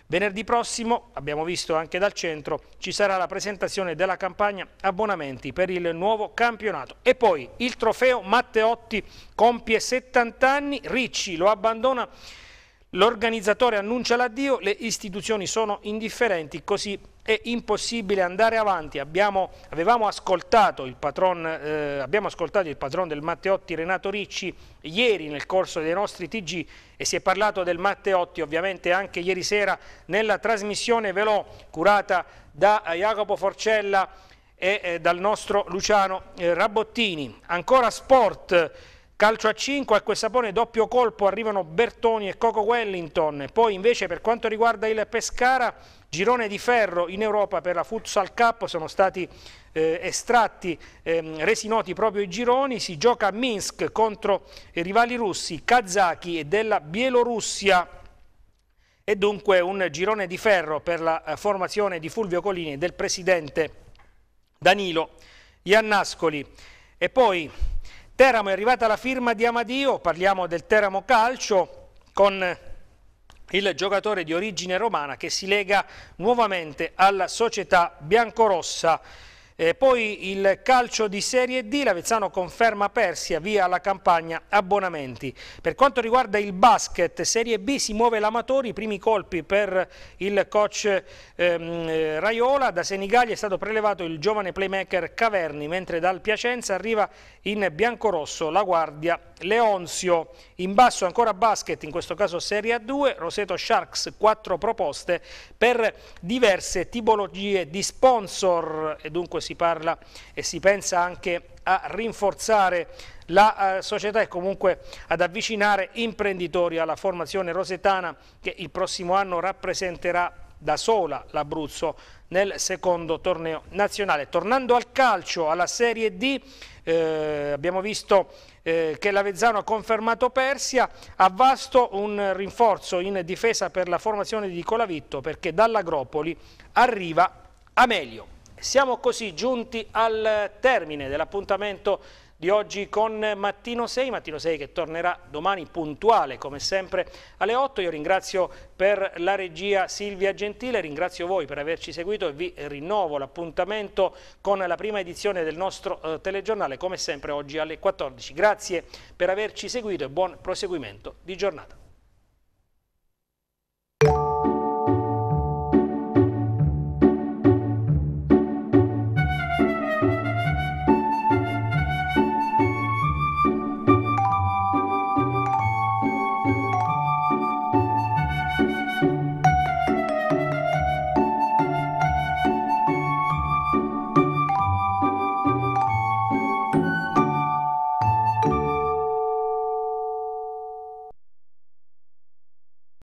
Venerdì prossimo, abbiamo visto anche dal centro, ci sarà la presentazione della campagna abbonamenti per il nuovo campionato. E poi il trofeo Matteotti compie 70 anni, Ricci lo abbandona L'organizzatore annuncia l'addio, le istituzioni sono indifferenti, così è impossibile andare avanti. Abbiamo, ascoltato il, patron, eh, abbiamo ascoltato il patron del Matteotti Renato Ricci ieri nel corso dei nostri TG e si è parlato del Matteotti ovviamente anche ieri sera nella trasmissione Velò curata da Jacopo Forcella e eh, dal nostro Luciano eh, Rabottini. Ancora sport Calcio a 5, acqua e sapone, doppio colpo, arrivano Bertoni e Coco Wellington. Poi invece per quanto riguarda il Pescara, girone di ferro in Europa per la Futsal Cup, sono stati eh, estratti, eh, resi noti proprio i gironi, si gioca a Minsk contro i rivali russi, kazaki e della Bielorussia e dunque un girone di ferro per la eh, formazione di Fulvio Colini e del presidente Danilo Iannascoli. E poi Teramo è arrivata la firma di Amadio, parliamo del Teramo Calcio, con il giocatore di origine romana che si lega nuovamente alla società biancorossa e poi il calcio di Serie D, l'Avezzano conferma Persia via la campagna abbonamenti. Per quanto riguarda il basket, Serie B si muove l'Amatori, i primi colpi per il coach ehm, Raiola, da Senigallia è stato prelevato il giovane playmaker Caverni, mentre dal Piacenza arriva in biancorosso la guardia Leonzio. In basso ancora basket, in questo caso Serie A2, Roseto Sharks quattro proposte per diverse tipologie di sponsor e dunque si si parla e si pensa anche a rinforzare la eh, società e comunque ad avvicinare imprenditori alla formazione rosetana che il prossimo anno rappresenterà da sola l'Abruzzo nel secondo torneo nazionale. Tornando al calcio, alla Serie D, eh, abbiamo visto eh, che l'Avezzano ha confermato Persia, a Vasto un rinforzo in difesa per la formazione di Colavitto perché dall'Agropoli arriva Amelio. Siamo così giunti al termine dell'appuntamento di oggi con Mattino 6, Mattino 6 che tornerà domani puntuale come sempre alle 8. Io ringrazio per la regia Silvia Gentile, ringrazio voi per averci seguito e vi rinnovo l'appuntamento con la prima edizione del nostro eh, telegiornale come sempre oggi alle 14. Grazie per averci seguito e buon proseguimento di giornata.